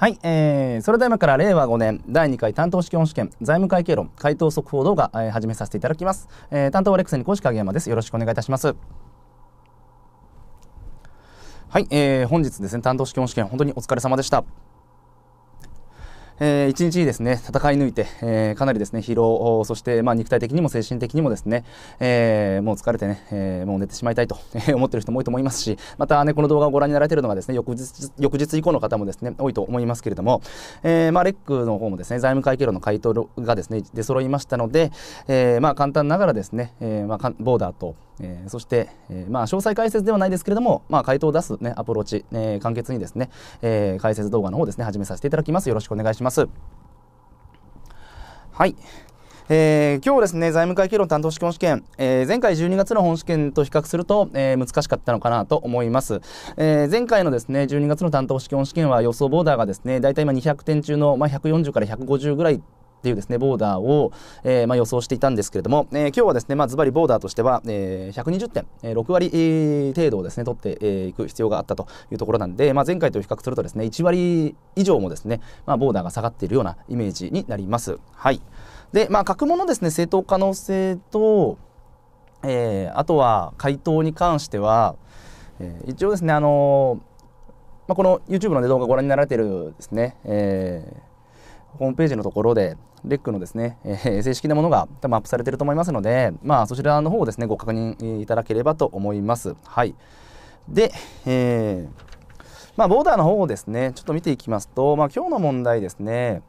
はい、えー、それでは今から令和5年第2回担当試験試験財務会計論回答速報動画、えー、始めさせていただきます、えー、担当はレクセン講師影山ですよろしくお願いいたしますはい、えー、本日ですね担当試験試験本当にお疲れ様でしたえー、一日ですね、戦い抜いて、えー、かなりですね、疲労、そして、まあ、肉体的にも精神的にもですね、えー、もう疲れてね、えー、もう寝てしまいたいと 思ってる人も多いと思いますし、またね、この動画をご覧になられているのがですね、翌日、翌日以降の方もですね、多いと思いますけれども、えー、まあ、レックの方もですね、財務会計論の回答がですね、出揃いましたので、えー、まあ、簡単ながらですね、えー、まあ、ボーダーと、えー、そして、えーまあ、詳細解説ではないですけれども、まあ、回答を出す、ね、アプローチ、えー、簡潔にですね、えー、解説動画の方ですね始めさせていただきますよろしくお願いしますはいえー、今日ですね財務会計論担当試験試験、えー、前回12月の本試験と比較すると、えー、難しかったのかなと思います、え前回のですね12月の担当試験試験は予想ボーダーがですね大体今200点中の、まあ、140から150ぐらいっていうですねボーダーを、えー、まあ、予想していたんですけれども、えー、今日はですね、まあ、ズバリボーダーとしては、えー、120点、え6割、程度をですね取ってい、く必要があったというところなんで、まあ、前回と比較するとですね1割以上もですね、まあ、ボーダーが下がっているようなイメージになります。はいでまあ、格物ですね正当可能性と、えー、あとは回答に関しては、えー、一応ですね、あのまあ、この YouTube の動画ご覧になられてるですね、えー、ホームページのところで、レックのですね、え正式なものが多分アップされていると思いますので、まあ、そちらの方をですねご確認いただければと思います。はい、で、えーまあ、ボーダーの方をですねちょっと見ていきますと、まあ、今日の問題ですね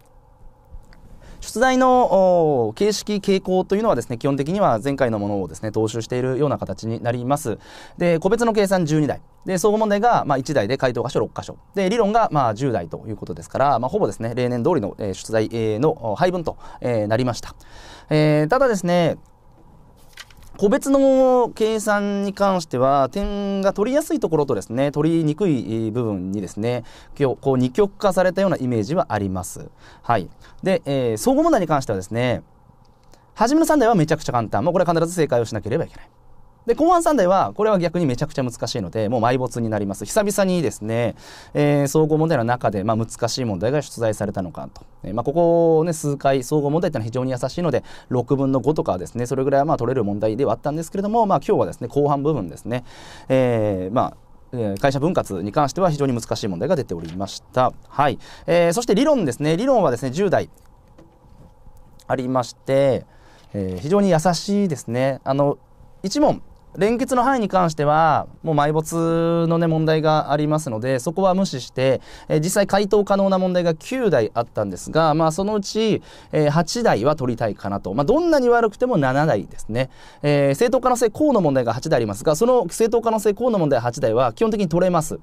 出題の形式傾向というのはですね基本的には前回のものをですね踏襲しているような形になりますで個別の計算12題で総合問題がま1台で回答箇所6箇所で理論がま10台ということですから、まあ、ほぼですね例年通りの出題の配分となりました、えー、ただですね個別の計算に関しては点が取りやすいところとですね取りにくい部分にですね今日こう二極化されたようなイメージはあります。はい、で、えー、総合問題に関してはですね初めの3台はめちゃくちゃ簡単まこれは必ず正解をしなければいけない。で後半3台はこれは逆にめちゃくちゃ難しいのでもう埋没になります久々にですね、えー、総合問題の中で、まあ、難しい問題が出題されたのかと、えー、まあ、ここをね数回総合問題ってのは非常に優しいので6分の5とかですねそれぐらいはまあ取れる問題ではあったんですけれども、まあ、今日はですね後半部分ですね、えー、まあ会社分割に関しては非常に難しい問題が出ておりました。はい、えー、そして理論ですね理論はですね10代ありまして、えー、非常に優しいですね。あの1問連結の範囲に関してはもう埋没のね問題がありますのでそこは無視して、えー、実際回答可能な問題が9台あったんですが、まあ、そのうち、えー、8台は取りたいかなと、まあ、どんなに悪くても7台ですね、えー、正当可能性項の問題が8台ありますがその正当可能性項の問題8台は基本的に取れます。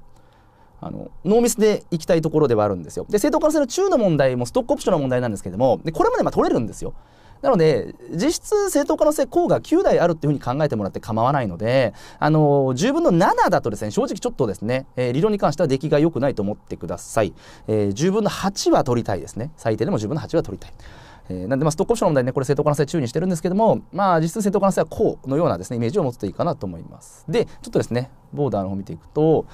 あのノーミスでいきたいところではあるんですよ。で正当可能性の中の問題もストックオプションの問題なんですけどもでこれまでま取れるんですよ。なので実質正当化の性項が9台あるっていうふうに考えてもらって構わないので、あの10分の7だとですね正直ちょっとですね、えー、理論に関しては出来が良くないと思ってください、えー、10分の8は取りたいですね最低でも10分の8は取りたい。なんで、まあ、ストックオプションの問題ね、これ正当化の性注意にしてるんですけども、まあ、実質正当化の性はこうのようなですね、イメージを持つといいかなと思います。で、ちょっとですね、ボーダーの方見ていくと、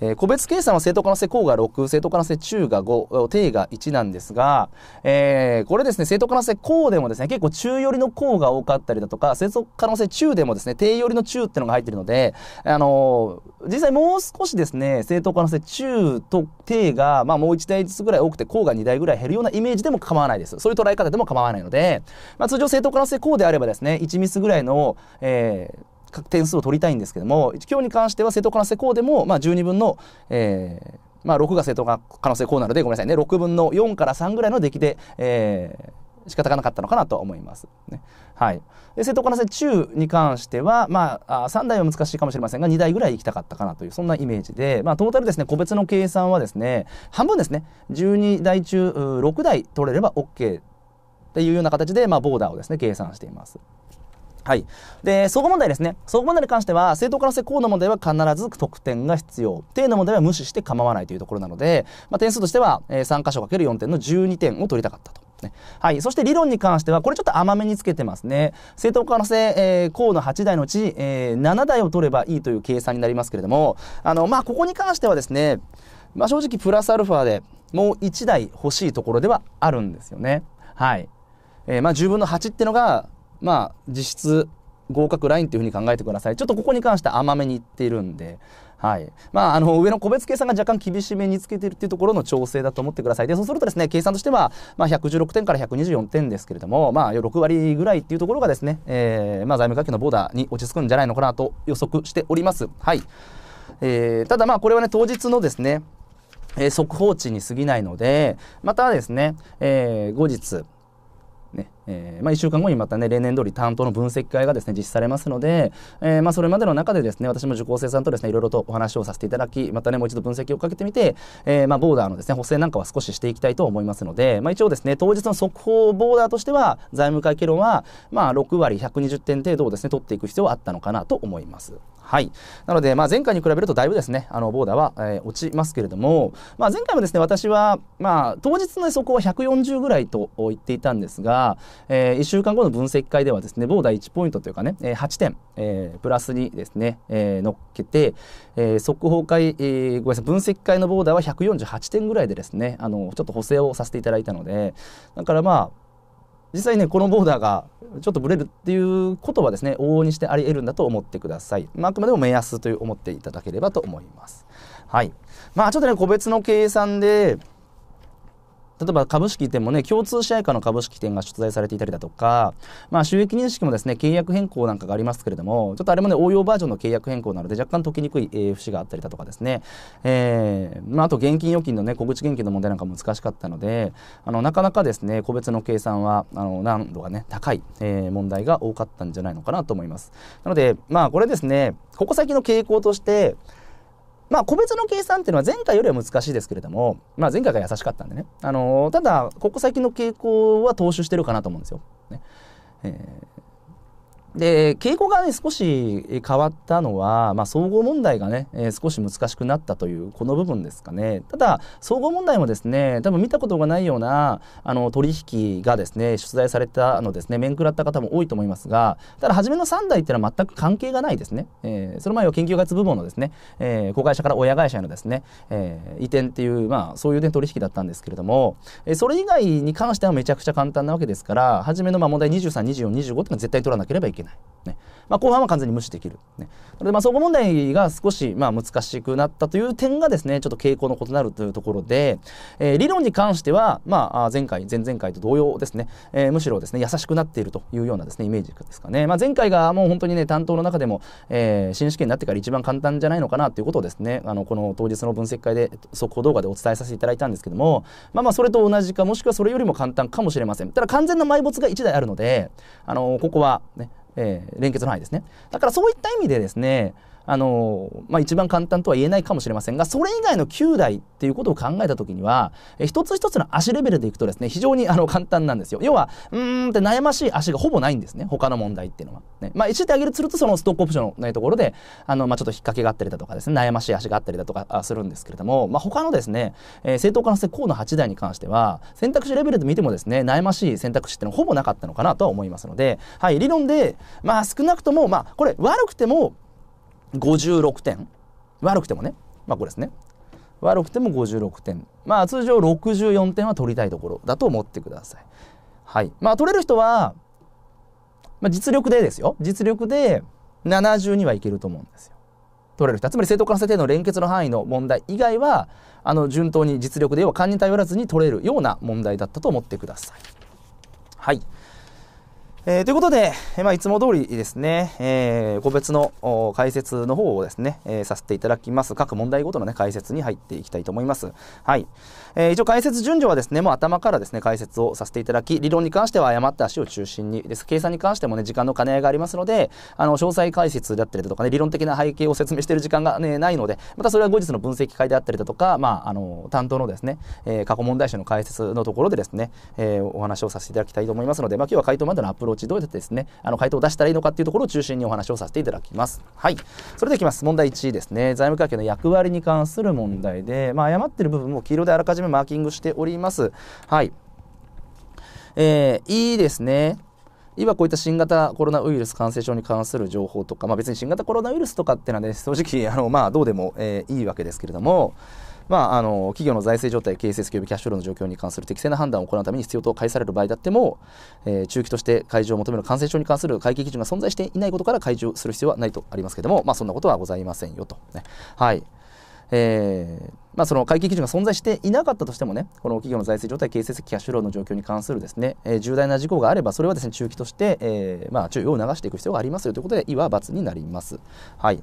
えー、個別計算は正当可能性項が6正当可能性中が5定が1なんですが、えー、これですね正当可能性項でもですね結構中寄りの項が多かったりだとか正当可能性中でもですね定寄りの中ってのが入ってるので、あのー、実際もう少しですね正当可能性中と定が、まあ、もう1台ずつぐらい多くて項が2台ぐらい減るようなイメージでも構わないですそういう捉え方でも構わないので、まあ、通常正当可能性項であればですね1ミスぐらいの、えー、点数を取りたいんですけども今日に関しては正当可能性うでも、まあ、12分の、えーまあ、6が正当可能性こうなのでごめんなさいね6分の4から3ぐらいの出来で、えー、仕方がなかったのかなと思います。ね、はい。で、正当化能性中に関しては、まあ、3台は難しいかもしれませんが、2台ぐらい行きたかったかなという、そんなイメージで、まあ、トータルですね、個別の計算はですね、半分ですね、12台中6台取れれば OK っていうような形で、まあ、ボーダーをですね、計算しています。はい。で、総合問題ですね。総合問題に関しては、正当化の性項の問題は必ず得点が必要。定の問題は無視して構わないというところなので、まあ、点数としては、えー、3箇所 ×4 点の12点を取りたかったと。ね、はい。そして理論に関しては、これちょっと甘めにつけてますね。正当化の性、えー、項の8台のうち、えー、7台を取ればいいという計算になりますけれども、あの、まあ、ここに関してはですね、まあ、正直プラスアルファでもう1台欲しいところではあるんですよね。はい。えー、まあ、10分の8ってのが、まあ実質合格ラインというふうに考えてくださいちょっとここに関して甘めにいっているんで、はいまあ、あの上の個別計算が若干厳しめにつけているというところの調整だと思ってくださいでそうするとですね計算としては、まあ、116点から124点ですけれども、まあ、6割ぐらいっていうところがですね、えーまあ、財務会計のボーダーに落ち着くんじゃないのかなと予測しております。はいえー、ただまあこれはね当日のですね、えー、速報値に過ぎないのでまたですね、えー、後日ね、えーまあ、1週間後にまたね例年通り担当の分析会がですね実施されますので、えーまあ、それまでの中でですね私も受講生さんとですねいろいろとお話をさせていただきまたねもう一度分析をかけてみて、えーまあ、ボーダーのですね補正なんかは少ししていきたいと思いますので、まあ、一応ですね当日の速報ボーダーとしては財務会議論は、まあ、6割120点程度をですね取っていく必要はあったのかなと思います。はい、なので、まあ、前回に比べるとだいぶですねあのボーダーは、えー、落ちますけれども、まあ、前回もですね私は、まあ、当日の速報は140ぐらいと言っていたんですが、えー、1週間後の分析会ではですね、ボーダー1ポイントというかね、えー、8点、えー、プラスにですね、えー、乗っけて、えー、速報会、えー、ごめんなさい、分析会のボーダーは148点ぐらいでですね、あの、ちょっと補正をさせていただいたので、だからまあ、実際ねこのボーダーがちょっとぶれるっていうことはですね往々にしてあり得るんだと思ってください、まあ、あくまでも目安という思っていただければと思いますはいまあちょっとね個別の計算で例えば株式店もね共通シェア下の株式店が出題されていたりだとか、まあ、収益認識もですね契約変更なんかがありますけれどもちょっとあれもね応用バージョンの契約変更なので若干解きにくい、えー、節があったりだとかですね、えーまあ、あと現金預金のね小口現金の問題なんか難しかったのであのなかなかですね個別の計算はあの難度がね高い、えー、問題が多かったんじゃないのかなと思いますなのでまあこれですねここ最近の傾向としてまあ、個別の計算っていうのは前回よりは難しいですけれども、まあ、前回が優しかったんでね、あのー、ただここ最近の傾向は踏襲してるかなと思うんですよ。ねえで傾向がね少し変わったのは、まあ、総合問題がね、えー、少し難しくなったというこの部分ですかねただ総合問題もですね多分見たことがないようなあの取引がですね出題されたのですね面食らった方も多いと思いますがただ初めの3代っていうのは全く関係がないですね、えー、その前は研究開発部門のですね、えー、子会社から親会社へのですね、え移転っていう、まあ、そういう、ね、取引だったんですけれども、えそれ以外に関してはめちゃくちゃ簡単なわけですから初めのま問題232425っていうのは絶対取らなければいけないない。ねまあ、後半は完全に無視できる、ね、でまあ総合問題が少しまあ難しくなったという点がですねちょっと傾向の異なるというところで、えー、理論に関しては、まあ、前回前々回と同様ですね、えー、むしろですね優しくなっているというようなですねイメージですかね、まあ、前回がもう本当にね担当の中でも、えー、新試験になってから一番簡単じゃないのかなということをですねあのこの当日の分析会で速報動画でお伝えさせていただいたんですけども、まあ、まあそれと同じかもしくはそれよりも簡単かもしれませんただ完全な埋没が1台あるのであのここはねえー、連結の範囲ですね。だからそういった意味でですね、あのまあ、一番簡単とは言えないかもしれませんがそれ以外の9台っていうことを考えた時には一つ一つの足レベルでいくとですね非常にあの簡単なんですよ要はうんって悩ましい足がほぼないんですね他の問題っていうのは、ね、まあ一で挙げるとするとそのストックオプションのないところであの、まあ、ちょっと引っ掛けがあったりだとかですね悩ましい足があったりだとかするんですけれども、まあ、他のですね、えー、正当化の河野8台に関しては選択肢レベルで見てもですね悩ましい選択肢ってのはほぼなかったのかなとは思いますので、はい、理論でまあ少なくともまあこれ悪くても56点悪くてもねまあこれですね悪くても56点まあ通常64点は取りたいところだと思ってくださいはいまあ取れる人は、まあ、実力でですよ実力で70にはいけると思うんですよ取れる人つまり正当化の設定の連結の範囲の問題以外はあの順当に実力で要は勘に頼らずに取れるような問題だったと思ってください。はいえー、ということで、えまあ、いつも通りですね、えー、個別の解説の方をですね、えさせていただきます。各問題ごとの、ね、解説に入っていきたいと思います。はい。え一応解説順序はですね、もう頭からですね、解説をさせていただき、理論に関しては誤った足を中心にです。計算に関してもね、時間の兼ね合いがありますので、あの、詳細解説だったりだとかね、理論的な背景を説明している時間が、ね、ないので、またそれは後日の分析会であったりだとか、まあ、あの、担当のですね、え過去問題集の解説のところでですね、えお話をさせていただきたいと思いますので、まあ、今日は回答までのアプローチ置どうやってですねあの回答を出したらいいのかっていうところを中心にお話をさせていただきますはいそれでいきます問題1ですね財務関係の役割に関する問題で、まあ、誤ってる部分も黄色であらかじめマーキングしておりますはいえー、いいですね今こういった新型コロナウイルス感染症に関する情報とか、まあ、別に新型コロナウイルスとかってのはね正直あのまあどうでも、えー、いいわけですけれどもまあ、あの企業の財政状態、経営成及びキャッシュフローの状況に関する適正な判断を行うために必要と解される場合であっても、えー、中期として開示を求める感染症に関する会計基準が存在していないことから開示する必要はないとありますけれども、まあ、そんなことはございませんよと、ね。はいえーまあ、その会計基準が存在していなかったとしてもね、この企業の財政状態、経営成キャッシュフローの状況に関するですね、えー、重大な事項があれば、それはですね、中期として、えーまあ、注意を促していく必要がありますよということで、いわば罰になります。はい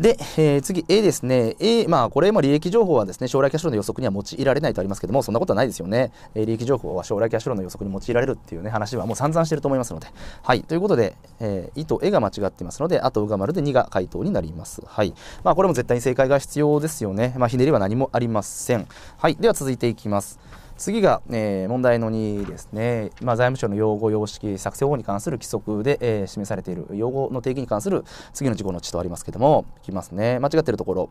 で、えー、次 A ですね。A、まあこれも利益情報はですね、将来キャッシュローの予測には用いられないとありますけども、そんなことはないですよね。えー、利益情報は将来キャッシュローの予測に用いられるっていうね、話はもう散々してると思いますので。はい。ということで、えー、イと A が間違っていますので、あとうが丸で2が回答になります。はい。まあこれも絶対に正解が必要ですよね。まあひねりは何もありません。はい。では続いていきます。次が、えー、問題の2ですね、まあ、財務省の用語様式作成法に関する規則で、えー、示されている用語の定義に関する次の事項の地とありますけどもいきますね間違っているところ、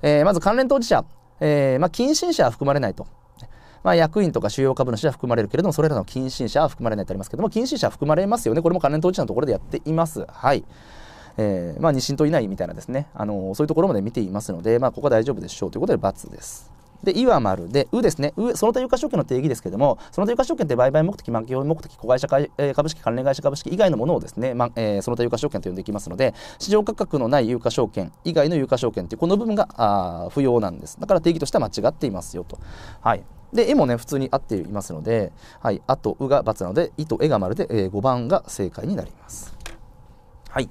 えー、まず関連当事者、えまあ、近親者は含まれないと。まあ、役員とか主要株主は含まれるけれども、それらの近親者は含まれないとありますけども、近親者は含まれますよね。これも関連当事者のところでやっています。はい。えー、まあ、2親等以内みたいなですね、あのー、そういうところまで見ていますので、まあ、ここは大丈夫でしょうということで×です。で、いわまるで、うですね、う、その他有価証券の定義ですけども、その他有価証券って売買目的、満期目的、子会社株式、関連会社株式以外のものをですね、まえー、その他有価証券と呼んでいきますので、市場価格のない有価証券以外の有価証券っていうこの部分があ不要なんです。だから定義としては間違っていますよと。はい。で、絵もね、普通に合っていますので、はい、あと、うが×なので、いとえが丸で、えー、5番が正解になります。はい。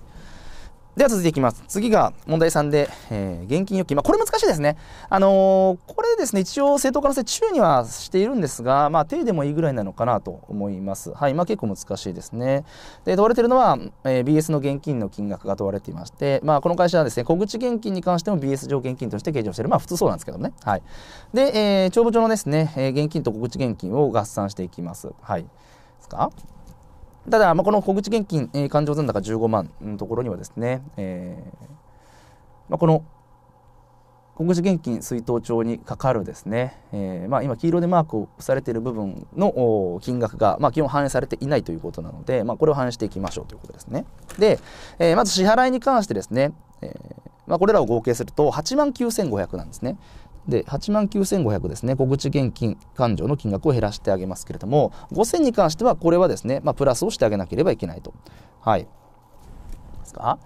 では続いていきます。次が問題3で、えー、現金預金。まあ、これ難しいですね。あのー、これですね、一応正当化のせ中にはしているんですが、まあ、手でもいいぐらいなのかなと思います。はい、まあ、結構難しいですね。で、問われているのは、えー、BS の現金の金額が問われていまして、まあ、この会社はですね、小口現金に関しても BS 上現金として計上している。まあ、普通そうなんですけどね。はい。で、えー、帳簿上のですね、現金と小口現金を合算していきます。はい。ですかただ、まあ、この小口現金、えー、勘定残高15万のところにはですね、えーまあ、この小口現金出納帳にかかるですね、えーまあ、今黄色でマークをされている部分の金額が、まあ、基本反映されていないということなので、まあ、これを反映していきましょうということですね。で、えー、まず支払いに関してですね、えーまあ、これらを合計すると8万9500なんですね。で8万9500ですね小口現金勘定の金額を減らしてあげますけれども5000に関してはこれはですね、まあ、プラスをしてあげなければいけないと。はいですか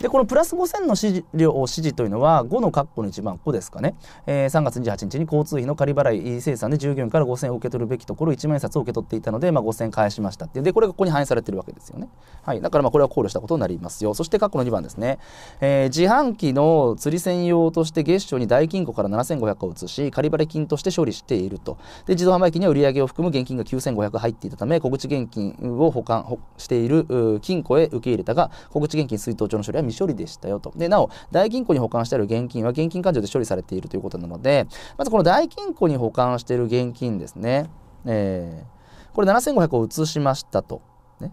でこのプラス5000の指示指示というのは5の括弧の一番ここですかね、えー、3月28日に交通費の仮払い生産で従業員から5000円を受け取るべきところ1万円札を受け取っていたので、まあ、5000円返しましたってでこれがここに反映されてるわけですよね、はい、だからまあこれは考慮したことになりますよそして括弧の2番ですね、えー、自販機の釣り専用として月賞に大金庫から7500を移し仮払い金として処理しているとで自動販売機には売上を含む現金が9500入っていたため小口現金を保管している金庫へ受け入れたが小口現金水筒帳の処理は処理でしたよと。で、なお、大金庫に保管してある現金は現金勘定で処理されているということなので、まずこの大金庫に保管している現金ですね。えー、これ7500を移しましたと。ね、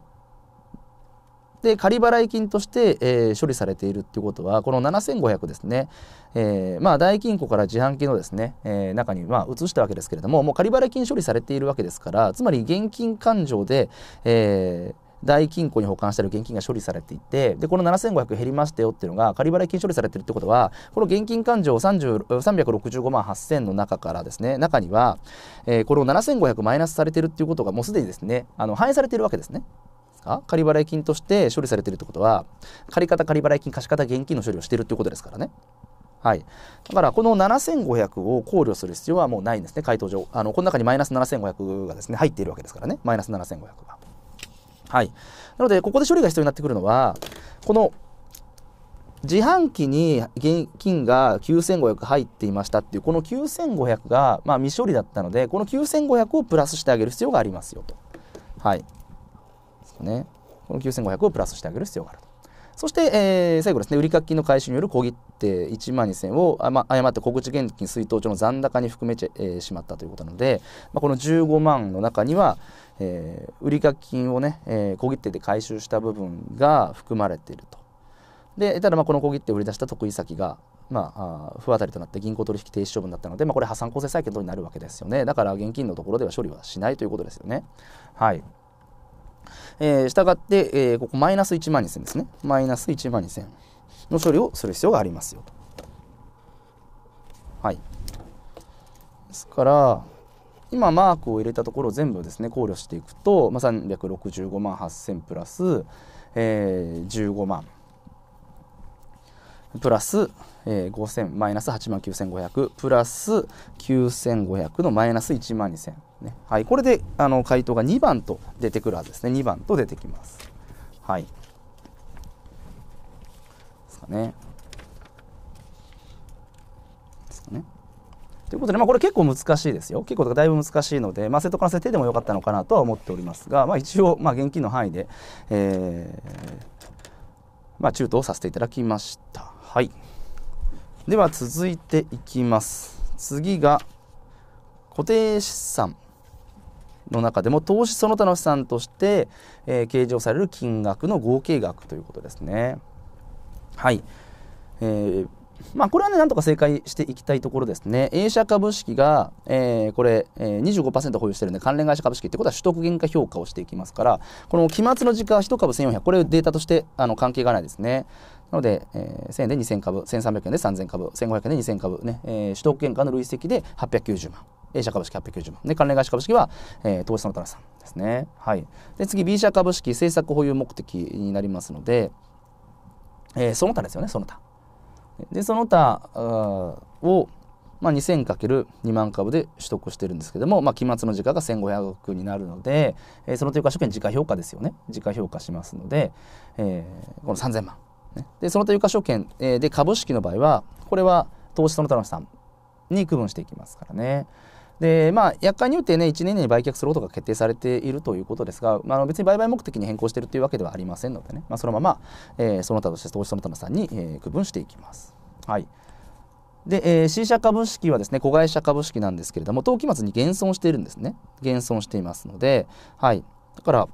で、仮払い金として、えー、処理されているということは、この7500ですね、えー、まあ、大金庫から自販機のですね、え中に、ま移したわけですけれども、もう仮払い金処理されているわけですから、つまり現金勘定で、えー大金庫に保管している現金が処理されていてでこの7500減りましたよっていうのが仮払い金処理されてるってことはこの現金勘定365万8000の中からですね中には、えー、この7500マイナスされてるっていうことがもうすでにですねあの反映されてるわけですね。仮払い金として処理されてるってことは借方仮払い金貸方現金の処理をしてるっていうことですからね。はい、だからこの7500を考慮する必要はもうないんですね、回答上。あのこの中にマイナス7500がですね入っているわけですからね、マイナス7500が。はい、なのでここで処理が必要になってくるのはこの自販機に現金が9500入っていましたっていうこの9500がまあ未処理だったのでこの9500をプラスしてあげる必要がありますよと。はい。ね。この9500をプラスしてあげる必要があると。そして、えー、最後ですね、売掛金の回収による小切手1万2000をあ、ま、誤って小口現金水筒帳の残高に含めてしまったということなので、まあ、この15万の中には、えー、売掛金をね、えー、小切手で回収した部分が含まれていると。でただまあこの小切手を売り出した得意先が、まあ、不当たりとなって銀行取引停止処分だったので、まあ、これ破産構成債権とになるわけですよねだから現金のところでは処理はしないということですよね。はいえー、したがって、えー、ここマイナス1万2000ですねマイナス1万2000の処理をする必要がありますよはい、ですから今マークを入れたところ全部ですね考慮していくと、まあ、365万8000プラス、えー、15万プラス、えー、5000マイナス8万9500プラス9500のマイナス1万2000、ねはい、これであの回答が2番と出てくるはずですね2番と出てきます。はいですかねということで、まあ、これ結構難しいですよ。結構だいぶ難しいので、まあ、正当化の設定でもよかったのかなとは思っておりますが、まあ、一応、まあ、現金の範囲で、えーまあ、中途をさせていただきました。はい。では続いていきます。次が固定資産の中でも投資その他の資産として、えー、計上される金額の合計額ということですね。はい。えーまあ、これはね、なんとか正解していきたいところですね。A 社株式が、えー、これ、えー、25%保有してるんで、関連会社株式ってことは取得原価評価をしていきますから、この期末の時価1株1400、これデータとしてあの関係がないですね。なので、えー、1000円で2000株、1300円で3000株、1500円で2000株、ねえー、取得原価の累積で890万。A 社株式890万。で、関連会社株式は、えー、投資の田中さんですね。はい。で、次、B 社株式、政策保有目的になりますので、えー、その他ですよね、その他。でその他を、まあ、2000×2 万株で取得してるんですけども、まあ、期末の時価が1500億になるので、えー、その定価証券時価評価ですよね時価評価しますので、えー、この3000万、ね、でその定価証券、えー、で株式の場合はこれは投資その他の資産に区分していきますからね。でまあ、約款によってね1年に売却することが決定されているということですが、まあ、別に売買目的に変更しているというわけではありませんのでね、まあ、そのまま、えー、その他として投資その他のさんに、えー、区分していきます。はいで、えー、C 社株式はですね子会社株式なんですけれども当期末に減損しているんですね減損していますので、はい、だから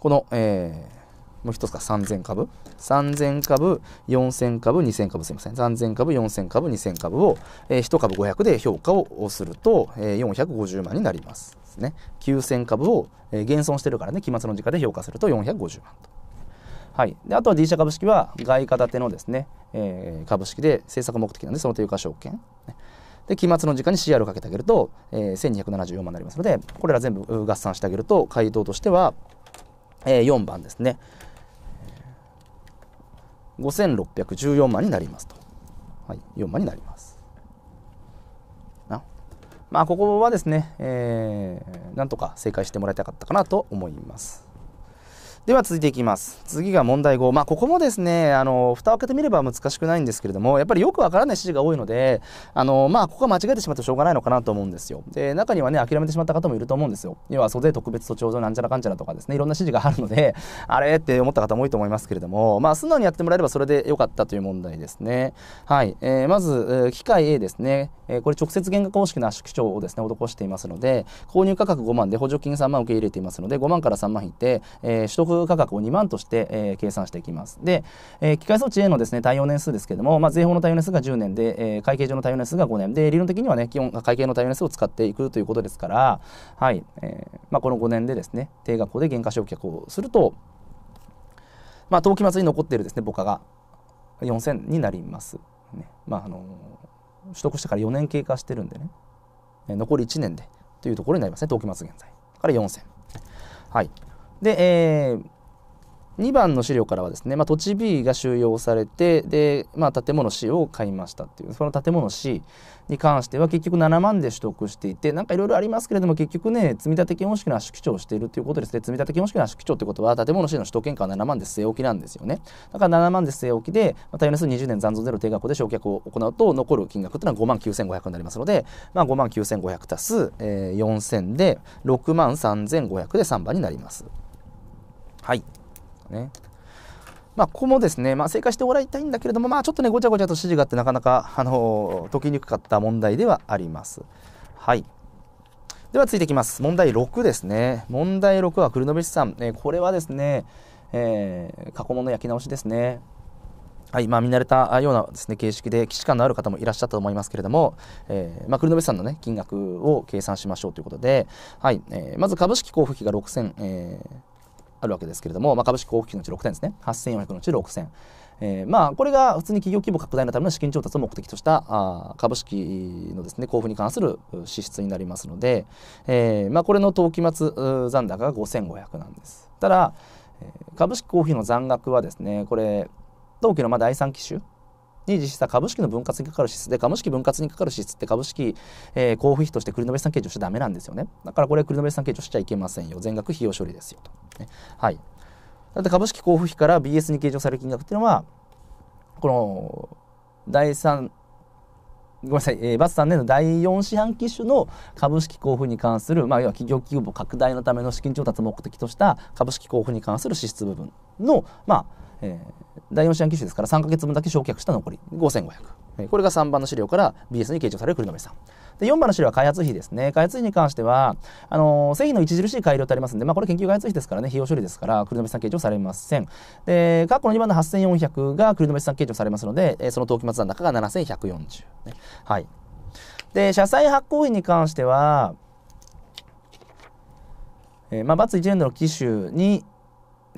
この、えー、もう一つが3000株。3000株、4000株、2000株、すみません。3000株、4000株、2000株を、えー、1株500で評価をすると、えー、450万になります。ね。9000株を、えー、減損してるからね、期末の時価で評価すると450万と。はい、であとは D 社株式は外貨建てのですね、えー、株式で政策目的なのでそのうか、証券、ね、で期末の時間に CR をかけてあげると、えー、1274万になりますのでこれら全部合算してあげると回答としては、えー、4番ですね、5614万になりますと。はい、4万になります。まあ、ここはですね、えー、なんとか正解してもらいたかったかなと思います。では続いていきます。次が問題5。まあ、ここもですね、あの、蓋を開けてみれば難しくないんですけれども、やっぱりよくわからない指示が多いので、あの、まあ、ここは間違えてしまってしょうがないのかなと思うんですよ。で、中にはね、諦めてしまった方もいると思うんですよ。要は、袖特別と頂上なんちゃらかんちゃらとかですね、いろんな指示があるので、あれって思った方も多いと思いますけれども、まあ、素直にやってもらえればそれで良かったという問題ですね。はい。えー、まず、機械 A ですね。えー、これ直接原価公式の圧縮帳をですね、施していますので、購入価格5万で補助金3万受け入れていますので、5万から3万引いて、えー、取得株価格を2万として、えー、計算していきます。で、えー、機械装置へのですね対応年数ですけども、まあ、税法の対応年数が10年で、えー、会計上の対応年数が5年で理論的にはね基本会計の対応年数を使っていくということですから、はいえーまあ、この5年でですね定額で減価償却をすると、まあ、当期末に残っているですね母価が4000になります。ねまああの取得してから4年経過してるんでね、え残り1年でというところになりますね、冬季末現在。から4000。はい。で、えー2番の資料からはですね、まあ、土地 B が収容されてで、まあ、建物 C を買いましたっていうその建物 C に関しては結局7万で取得していてなんかいろいろありますけれども結局ね積立基本式の圧縮調をしているということですね積立基本式の圧縮帳ってことは建物 C の首都圏下は7万で据え置きなんですよねだから7万で据え置きで、まあ、対数20年残存ゼロ定額で焼却を行うと残る金額というのは5万9500になりますので、まあ、5万9500足す、えー、4000で6万3500で3番になります。はい。ね。まあ、ここもですね、まあ、正解してもらいたいんだけれども、まあ、ちょっとね、ごちゃごちゃと指示があって、なかなか、あの解きにくかった問題ではあります。はい。では、ついていきます。問題6ですね。問題6は、くるのべしさん。えー、これはですね、えー、過去問の焼き直しですね。はい、まあ、見慣れたようなですね、形式で、既視感のある方もいらっしゃったと思いますけれども、えー、まあ、くるのべさんのね、金額を計算しましょうということで、はい、えー、まず株式交付費が6000、えーあるわけですけれども、まあ、株式交付金のうち6 0 0 0ですね8400のうち6000。えー、まあこれが普通に企業規模拡大のための資金調達を目的としたあ株式のですね交付に関する支出になりますので、えー、まあこれの当期末残高が5500なんです。ただ、株式交付の残額はですねこれ当期のまあ第3期種に実施した株式の分割にかかる支出で株式分割にかかる支出って株式、えー、交付費として繰延資産計上しちゃダメなんですよねだからこれは繰延資産計上しちゃいけませんよ全額費用処理ですよと、ね、はいだって株式交付費から BS に計上される金額っていうのはこの第3ごめんなさい、えー、バス3年の第4四半期種の株式交付に関する、まあ、要は企業規模拡大のための資金調達目的とした株式交付に関する支出部分の、まあえー、第4四半期種ですから3か月分だけ償却した残り5500これが3番の資料から BS に計上される栗野さんで4番の資料は開発費ですね開発費に関してはあの製品の著しい改良ってありますんで、まあ、これ研究開発費ですからね費用処理ですから栗野さん計上されませんで過去の2番の8400が栗野さん計上されますのでその登期末残高が7140、ね、はいで社債発行費に関してはえー、まあ、バ1年度の機種に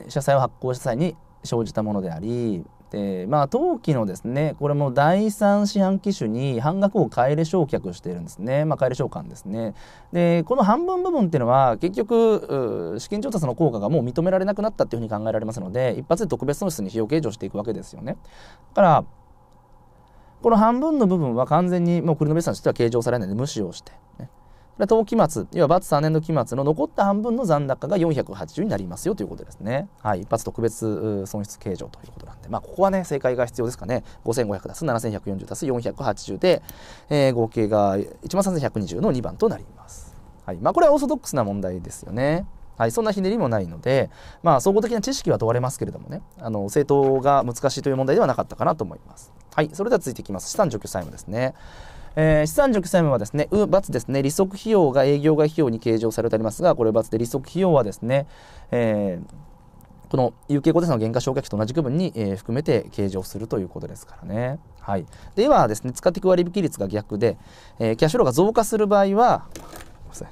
社債を発行した際に生じたものでありでまあ当期のですねこれも第3四半期種に半額を買い入償却しているんですねまあ買入償還ですねでこの半分部分っていうのは結局資金調達の効果がもう認められなくなったっていうふうに考えられますので一発で特別損失に費用計上していくわけですよねだからこの半分の部分は完全にもう国の別産としては計上されないので無視をして、ね、れ当期末、いわば3年度期末の残った半分の残高が480になりますよということですね。はい、一発特別損失計上ということなんで、まあ、ここはね、正解が必要ですかね。5500足す7140足す480で、えー、合計が13120の2番となります。はい、まあ、これはオーソドックスな問題ですよね。はい、そんなひねりもないので、まあ、総合的な知識は問われますけれどもね、あの正当が難しいという問題ではなかったかなと思います。はい、それでは続いていきます。資産除去債務ですね。えー、資産塾債務はですね、う、×ですね、利息費用が営業外費用に計上されてありますが、これ×で利息費用はですね、えー、この有形固定資産の減価償却費と同じ区分に、えー、含めて計上するということですからね。はい。で、はですね、使っていく割引率が逆で、えー、キャッシュフローが増加する場合は、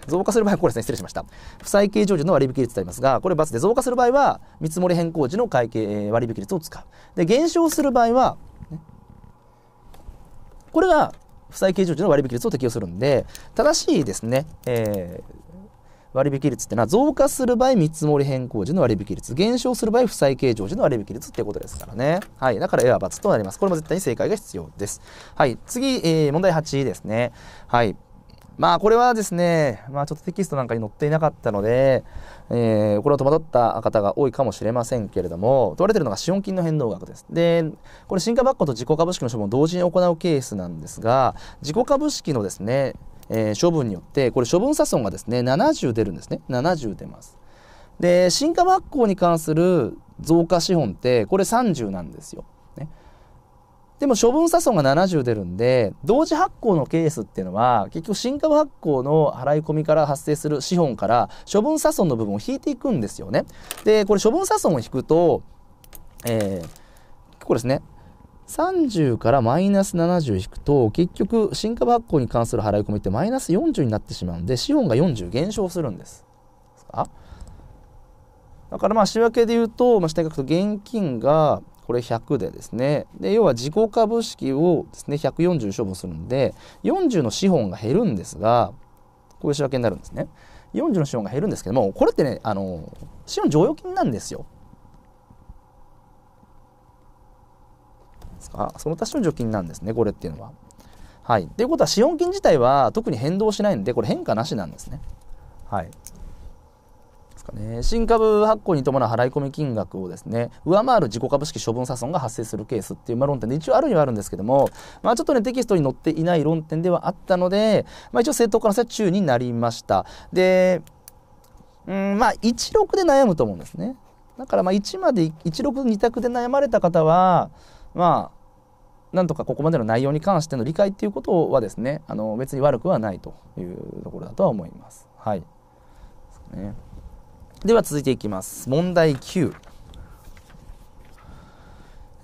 増加する場合はこれですね、失礼しました。負債計上時の割引率とありますが、これ×で増加する場合は、見積もり変更時の会計割引率を使う。で、減少する場合は、ね、これが負債計上時の割引率を適用するんで、正しいですね、えー、割引率ってのは増加する場合見積もり変更時の割引率減少する場合負債計上時の割引率っていうことですからねはいだからエアバツとなりますこれも絶対に正解が必要ですはい次、えー、問題8ですねはいまあこれはですね、まあちょっとテキストなんかに載っていなかったので、えー、これを戸惑った方が多いかもしれませんけれども、問われてるのが資本金の変動額です。で、これ新価バッこと自己株式の処分を同時に行うケースなんですが、自己株式のですね、えー、処分によって、これ処分差損がですね、70出るんですね。70出ます。で、新価ばっに関する増加資本って、これ30なんですよ。でも処分差損が70出るんで、同時発行のケースっていうのは、結局新株発行の払い込みから発生する資本から処分差損の部分を引いていくんですよね。で、これ処分差損を引くと、えー、こ構ですね。30からマイナス70引くと結局新株発行に関する払い込みってマイナス40になってしまうんで資本が40減少するんですだからまあ仕分けで言うと、まあ、下に書くと現金がこれ100でですねで要は自己株式をですね140処分するので40の資本が減るんですがこういう仕訳になるんですね40の資本が減るんですけどもこれってねあの資本剰余金なんですよ。ですかその他資本剰金なんですねこれっていうのは。はい、ということは資本金自体は特に変動しないんでこれ変化なしなんですね。はい、ですかね新株発行に伴う払い込み金額をですね上回る自己株式処分差損が発生するケースっていう、まあ、論点で一応あるにはあるんですけども、まあ、ちょっとねテキストに載っていない論点ではあったので、まあ、一応正当化の際中になりましたでうんまあ16で悩むと思うんですねだからまあ1まで162択で悩まれた方はまあなんとかここまでの内容に関しての理解っていうことはですねあの別に悪くはないというところだとは思います。はい、ねでは続いていきます。問題9。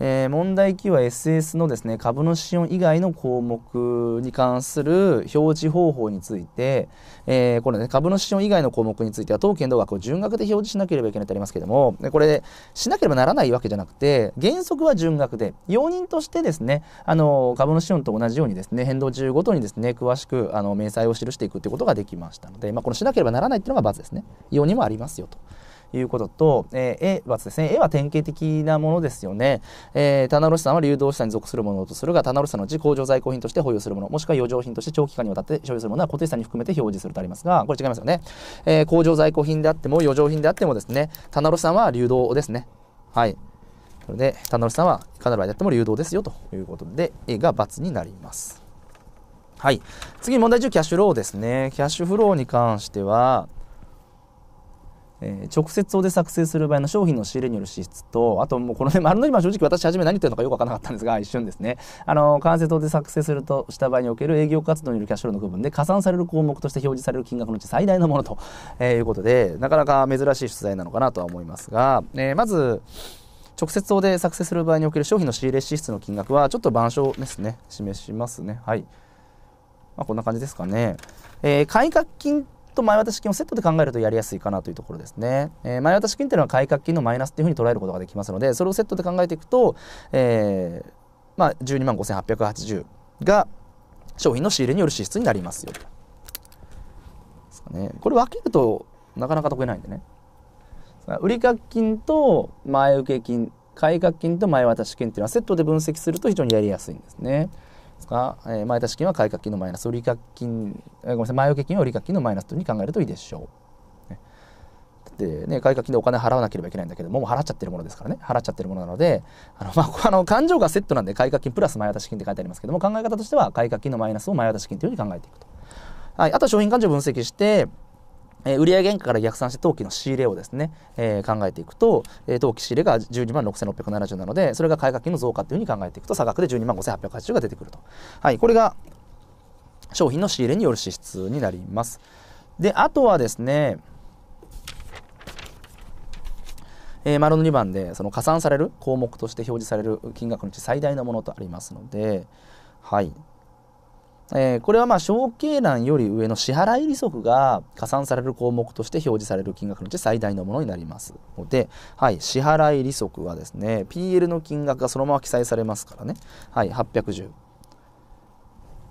えー、問題 Q は SS のですね株主資本以外の項目に関する表示方法について、えー、これね株主資本以外の項目については当検討額を純額で表示しなければいけないとありますけどもこれしなければならないわけじゃなくて原則は純額で容認としてですねあの株主資本と同じようにですね変動中ごとにですね詳しくあの明細を記していくということができましたので、まあ、このしなければならないっていうのが罰ですね容認もありますよと。いうことと、えー、A ですね。A は典型的なものですよね。えー、棚卸さんは流動資産に属するものとするが、棚卸さんのうち工場在庫品として保有するもの、もしくは余剰品として長期間にわたって所有するものは固定資産に含めて表示するとありますが、これ違いますよね。えー、工場在庫品であっても、余剰品であってもですね、棚卸さんは流動ですね。はい。それで、棚卸さんは、いかなる場合であっても流動ですよということで、A が×になります。はい。次、問題中、キャッシュフローですね。キャッシュフローに関しては、えー、直接おで作成する場合の商品の仕入れによる支出とあともうこの辺丸の今正直私初め何言ってるのかよく分からなかったんですが一瞬ですねあの間接おで作成するとした場合における営業活動によるキャッシュローの部分で加算される項目として表示される金額のうち最大のものと、えー、いうことでなかなか珍しい出題なのかなとは思いますが、えー、まず直接おで作成する場合における商品の仕入れ支出の金額はちょっと板書ですね示しますねはい、まあ、こんな感じですかね、えー、買金と前渡し金をセットで考えるとやりやすいかなというところですね、えー、前渡し金っていうのは改革金のマイナスっていうふうに捉えることができますのでそれをセットで考えていくと、えー、まあ、12万5880が商品の仕入れによる支出になりますよと。ですかね、これ分けるとなかなか得けないんでね売掛金と前受金改革金と前渡し金っていうのはセットで分析すると非常にやりやすいんですね。か、えー、前足金は買掛金のマイナス売掛金、えー、ごめんなさい前置金は売掛金のマイナスというふうに考えるといいでしょう。ね、だっね買掛金でお金払わなければいけないんだけどももう払っちゃってるものですからね払っちゃってるものなのであの、まあ、あの勘定がセットなんで買掛金プラス前足金って書いてありますけども考え方としては買掛金のマイナスを前足金というふうに考えていくと。はい、あとは商品勘定分析してえ売上原価から逆算して当期の仕入れをですね、えー、考えていくと、え当期仕入れが12万6670なので、それが買掛金の増加というふうに考えていくと、差額で12万5880が出てくると。はい、これが商品の仕入れによる支出になります。で、あとはですね、えー、丸の2番でその加算される項目として表示される金額のうち最大のものとありますので、はい、えー、これはまあ承継欄より上の支払い利息が加算される項目として表示される金額のうち最大のものになりますので、はい、支払い利息はですね PL の金額がそのまま記載されますからね、はい、810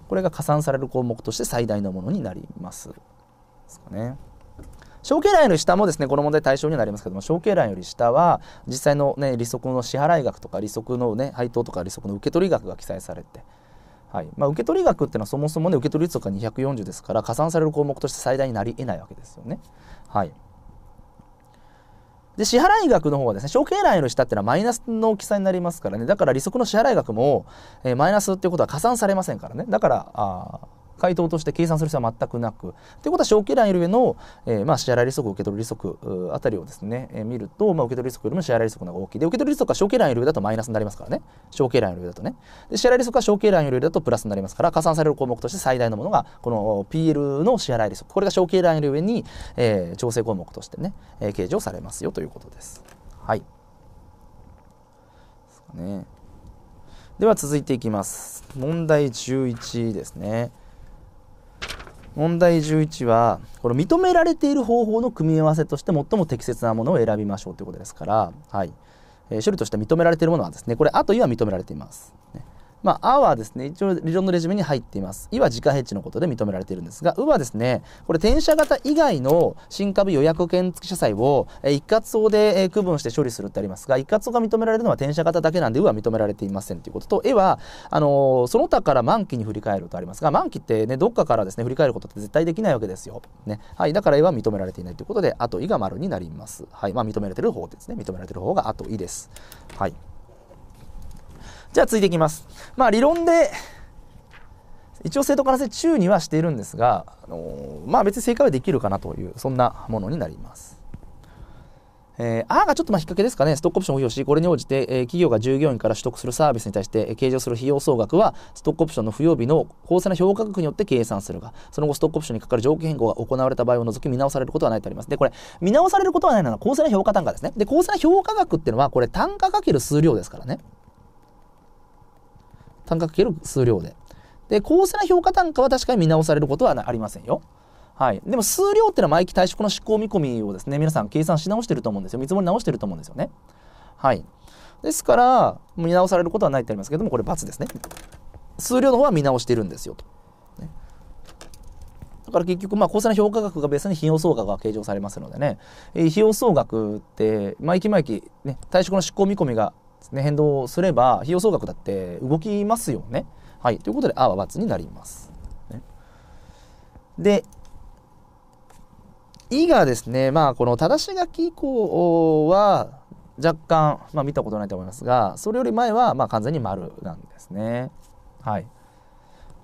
これが加算される項目として最大のものになりますですかね。承継欄より下もですねこの問題対象になりますけども承継欄より下は実際の、ね、利息の支払い額とか利息の、ね、配当とか利息の受け取り額が記載されてはいまあ、受取額っていうのはそもそもね受取り率とか240ですから加算される項目として最大になりえないわけですよね。はい、で支払い額の方はですね、証券欄より下っていうのはマイナスの記載になりますからね、だから利息の支払い額も、えー、マイナスっていうことは加算されませんからね、だから、あ回答として計算する必要は全くなくということは証券欄いるの、えー、まあ支払い利息受け取り利息あたりをですね、えー、見ると、まあ、受け取り利息よりも支払い利息の方が大きいで受け取り利息は証券欄よりだとマイナスになりますからね証券欄よりだとねで支払い利息は証券欄よりだとプラスになりますから加算される項目として最大のものがこの PL の支払い利息これが証券欄よりに、えー、調整項目としてね、えー、計上されますよということです。はいですかねでは続いていきます問題11ですね問題11はこの認められている方法の組み合わせとして最も適切なものを選びましょうということですから、はいえー、処理として認められているものはですねこれあといは認められています。まあ、あはですね、一応理論のレジュメに入っています。いは自家ヘッジのことで認められているんですが、うはですね、これ転写型以外の新株予約券付き社債を、え一括法で、え区分して処理するってありますが、一括法が認められるのは転写型だけなんで、うは認められていませんということと、えは、あのー、その他から満期に振り返るとありますが、満期ってね、どっかからですね、振り返ることって絶対できないわけですよ。ね。はい、だからえは認められていないということで、あといが丸になります。はい、まあ認められている方ですね、認められている方があといです。はい。じゃあ続いていきます。まあ理論で一応正当化な性中にはしているんですが、あのー、まあ別に正解はできるかなというそんなものになります。えー、あがちょっとまあ引っ掛けですかね、ストックオプションを付与し、これに応じて、えー、企業が従業員から取得するサービスに対して、えー、計上する費用総額は、ストックオプションの付与日の公正な評価額によって計算するが、その後、ストックオプションにかかる条件変更が行われた場合を除き見直されることはないとあります。で、これ、見直されることはないのは公正な評価単価ですね。で、公正な評価額っていうのは、これ単価かける数量ですからね。単価かける数量で。で、公正な評価単価は確かに見直されることはありませんよ。はい。でも数量っていうのは毎期退職の執行見込みをですね、皆さん計算し直してると思うんですよ。見積もり直してると思うんですよね。はい。ですから、見直されることはないってありますけども、これ×ですね。数量の方は見直してるんですよと。だから結局、まあ、公正な評価額が別に費用総額が計上されますのでね、えー、費用総額って、毎期毎期、ね、退職の執行見込みがですね変動すれば費用総額だって動きますよね。はい、ということであは×になります。ね、で「い」がですねまあこの正し書き以降は若干、まあ、見たことないと思いますがそれより前はま完全に丸なんですね。はい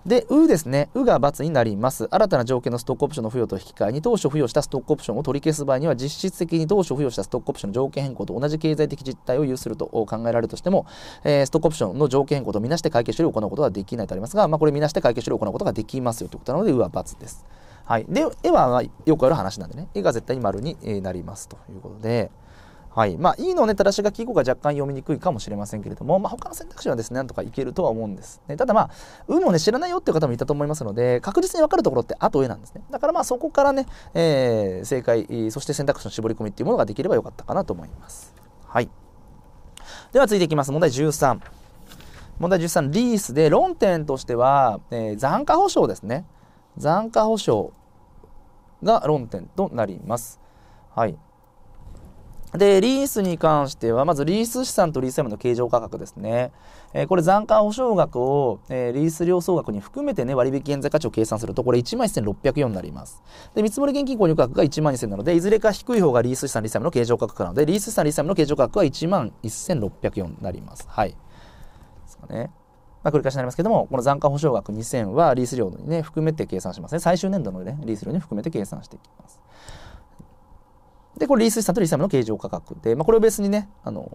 で、うですね。うが×になります。新たな条件のストックオプションの付与と引き換えに、当初付与したストックオプションを取り消す場合には、実質的に当初付与したストックオプションの条件変更と同じ経済的実態を有すると考えられるとしても、えー、ストックオプションの条件変更とみなして会計処理を行うことはできないとありますが、まあ、これみなして会計処理を行うことができますよということなので、うは×です。はい。で、絵はよくある話なんでね、絵が絶対に丸になりますということで、はいまあ、E の、ね、正し書き降が若干読みにくいかもしれませんけれども、まあ、他の選択肢はですねなんとかいけるとは思うんです、ね、ただまあ「運もね知らないよっていう方もいたと思いますので確実に分かるところって後上なんですねだからまあそこからね、えー、正解そして選択肢の絞り込みっていうものができればよかったかなと思いますはいでは続いていきます問題13問題13リースで論点としては、えー、残価保証ですね残価保証が論点となりますはいで、リースに関しては、まずリース資産とリース債務の計上価格ですね。えー、これ残価保証額を、えー、リース料総額に含めてね、割引現在価値を計算すると、これ11,604になります。で、見積もり現金購入価格が12,000なので、いずれか低い方がリース資産、リース債務の計上価格なので、リース資産、リース債務の計上価格は11,604になります。はい。ですかね。まあ、繰り返しになりますけども、この残価保証額2000はリース料にね、含めて計算しますね。最終年度のね、リース料に含めて計算していきます。で、これリース資産とリース債務の計上価格で、まあ、これをベースにね、あの、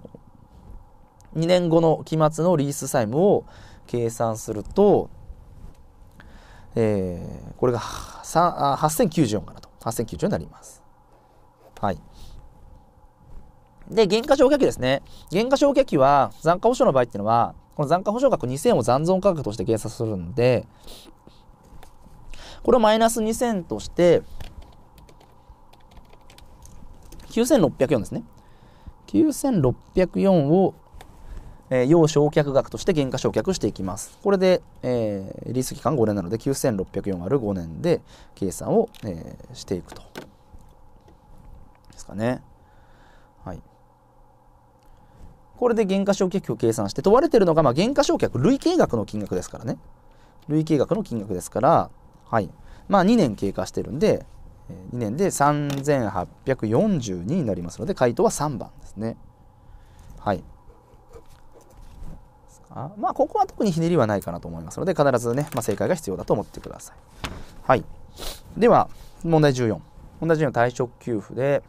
2年後の期末のリース債務を計算すると、えー、これが8094かなと。8094になります。はい。で、減価償却ですね。減価償却は、残価保証の場合っていうのは、この残価保証額2000を残存価格として計算するんで、これをマイナス2000として、9604ですね。9604を、えー、要償却額として減価償却していきます。これで、えー、リース期間5年なので9604ある5年で計算を、えー、していくと。ですかね。はい。これで減価償却を計算して問われているのが、まあ、減価償却累計額の金額ですからね。累計額の金額ですから、はい。まあ2年経過してるんで、2年で3842になりますので回答は3番ですね。はい、あまあここは特にひねりはないかなと思いますので必ずね、まあ、正解が必要だと思ってください。はい、では問題14問題14退職給付で、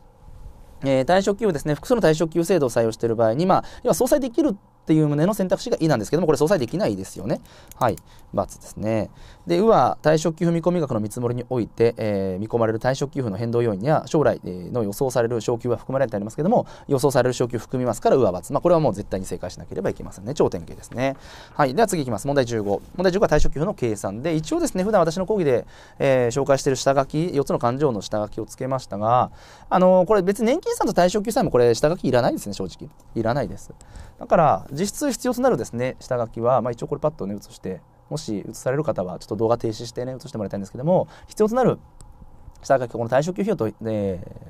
えー、退職給付ですね複数の退職給付制度を採用している場合に、まあ、要は総裁できるっていう旨の選択肢が「い」なんですけどもこれ相殺できないですよね。はい。×ですね。で、うは退職給付見込み額の見積もりにおいて、えー、見込まれる退職給付の変動要因や将来の予想される昇給は含まれてありますけども、予想される昇給含みますから、うは×。まあ、これはもう絶対に正解しなければいけませんね。超典型ですね。はい。では次いきます。問題15。問題15は退職給付の計算で、一応ですね、普段私の講義で、えー、紹介している下書き、4つの勘定の下書きをつけましたが、あのー、これ別に年金さんと退職給付さんもこれ下書きいらないですね、正直。いらないです。だから、実質必要となるですね、下書きは、まあ、一応これパッとね、写して、もし移される方はちょっと動画停止してね移してもらいたいんですけども必要となる下書きこの退職給付と、え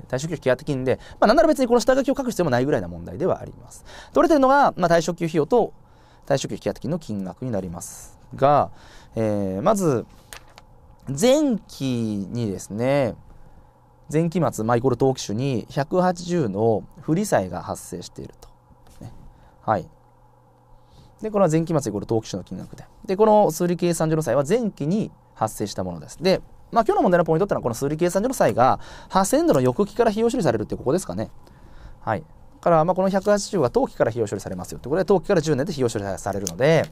ー、退職給付手当金で、まあ、なんなら別にこの下書きを書く必要もないぐらいな問題ではあります。取れてるのが、まあ、退職給費用と退職給付手当金の金額になりますが、えー、まず前期にですね前期末マイコール登記種に180の不利債が発生していると、ね、はいで、これは前期末イコール当期の金額で。で、この数理計算上の際は前期に発生したものです。で、まあ、今日の問題のポイントってのは、この数理計算上の際が、8 0度の翌期から費用処理されるってここですかね。はい。から、まあ、この180が当期から費用処理されますよってことで、当期から10年で費用処理されるので、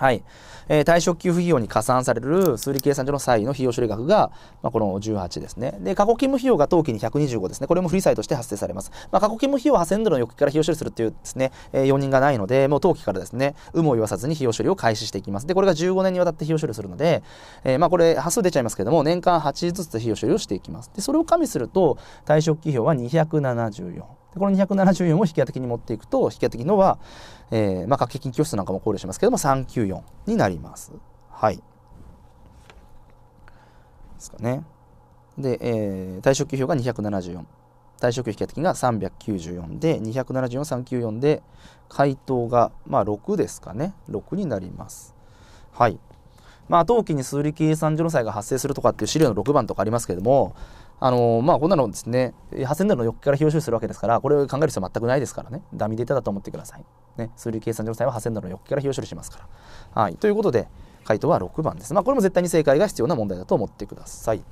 はい、えー、退職給付費用に加算される数理計算上の際の費用処理額が、まあ、この18ですね。で、過去勤務費用が当期に125ですね。これも不利債として発生されます。まあ、過去勤務費用は8000ドルの翌期から費用処理するというですね、えー、容認がないので、もう当期からですね、有無を言わさずに費用処理を開始していきます。で、これが15年にわたって費用処理するので、えー、まあ、これ、端数出ちゃいますけども、年間8ずつ費用処理をしていきます。で、それを加味すると、退職費用は274。この274を引き当て金に持っていくと、引き当て金のは、えー、まあ、掛け金教室なんかも考慮しますけども、394になります。はい。ですかね。で、えー、対給表が274。退職給引き当て金が394で、274、394で、回答が、まあ、6ですかね。6になります。はい。まあ、当期に数理計算上の際が発生するとかっていう資料の6番とかありますけれども、あのまあこんなのですねハセンダの横から表彰するわけですからこれを考える必要は全くないですからねダミデータだと思ってください、ね、数理計算上の際はハセンダの横から表彰しますから、はい、ということで回答は6番ですまあこれも絶対に正解が必要な問題だと思ってください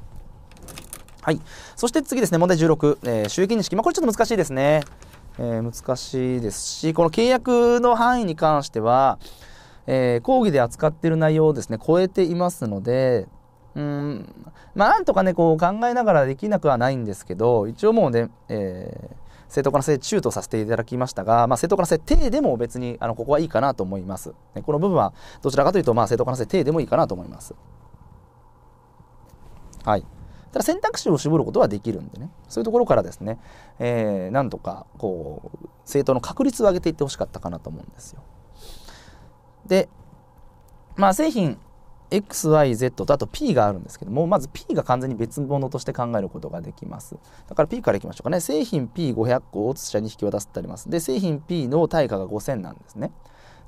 はい、そして次ですね問題16、えー、集金式、まあ、これちょっと難しいですね、えー、難しいですしこの契約の範囲に関しては、えー、講義で扱っている内容をですね超えていますのでうんまあ、なんとかね、こう考えながらできなくはないんですけど、一応もうね、えー、正当化の性中とさせていただきましたが、まあ、正当化の性低でも別に、あの、ここはいいかなと思います。この部分は、どちらかというと、まあ、正当化の性低でもいいかなと思います。はい。ただ選択肢を絞ることはできるんでね、そういうところからですね、えー、なんとか、こう、政党の確率を上げていってほしかったかなと思うんですよ。で、まあ、製品、XYZ とあと P があるんですけどもまず P が完全に別物として考えることができますだから P からいきましょうかね製品 P500 個を土社に引き渡すってありますで製品 P の対価が5000なんですね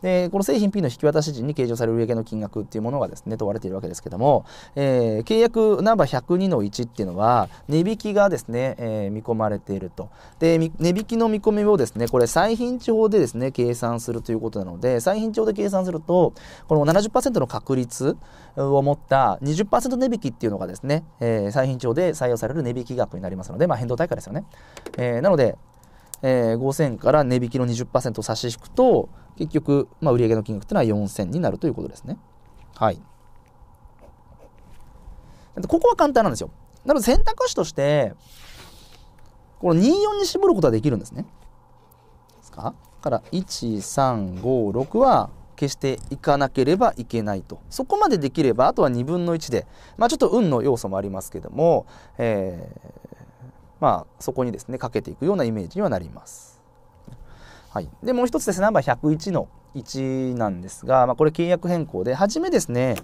でこの製品 P の引き渡し時に計上される売上の金額っていうものがですね問われているわけですけども、えー、契約ナンバー102の1っていうのは値引きがですね、えー、見込まれているとで値引きの見込みをですねこれ再品帳でですね計算するということなので再品帳で計算するとこの70%の確率を持った20%値引きっていうのがですね、えー、再品帳で採用される値引き額になりますので、まあ、変動対価ですよね、えー、なのでえー、5000から値引きの20%を差し引くと、結局、まあ、売上の金額というのは4000になるということですね。はい。ここは簡単なんですよ。なので選択肢として、この24に絞ることはできるんですね。ですかから、1、3、5、6は消していかなければいけないと。そこまでできれば、あとは2分の1で、まあちょっと運の要素もありますけども、えー、まあ、そこにですねかけていくようなイメージにはなります。はい、でもう一つですねナンバー101の1なんですが、まあ、これ契約変更で初めですね、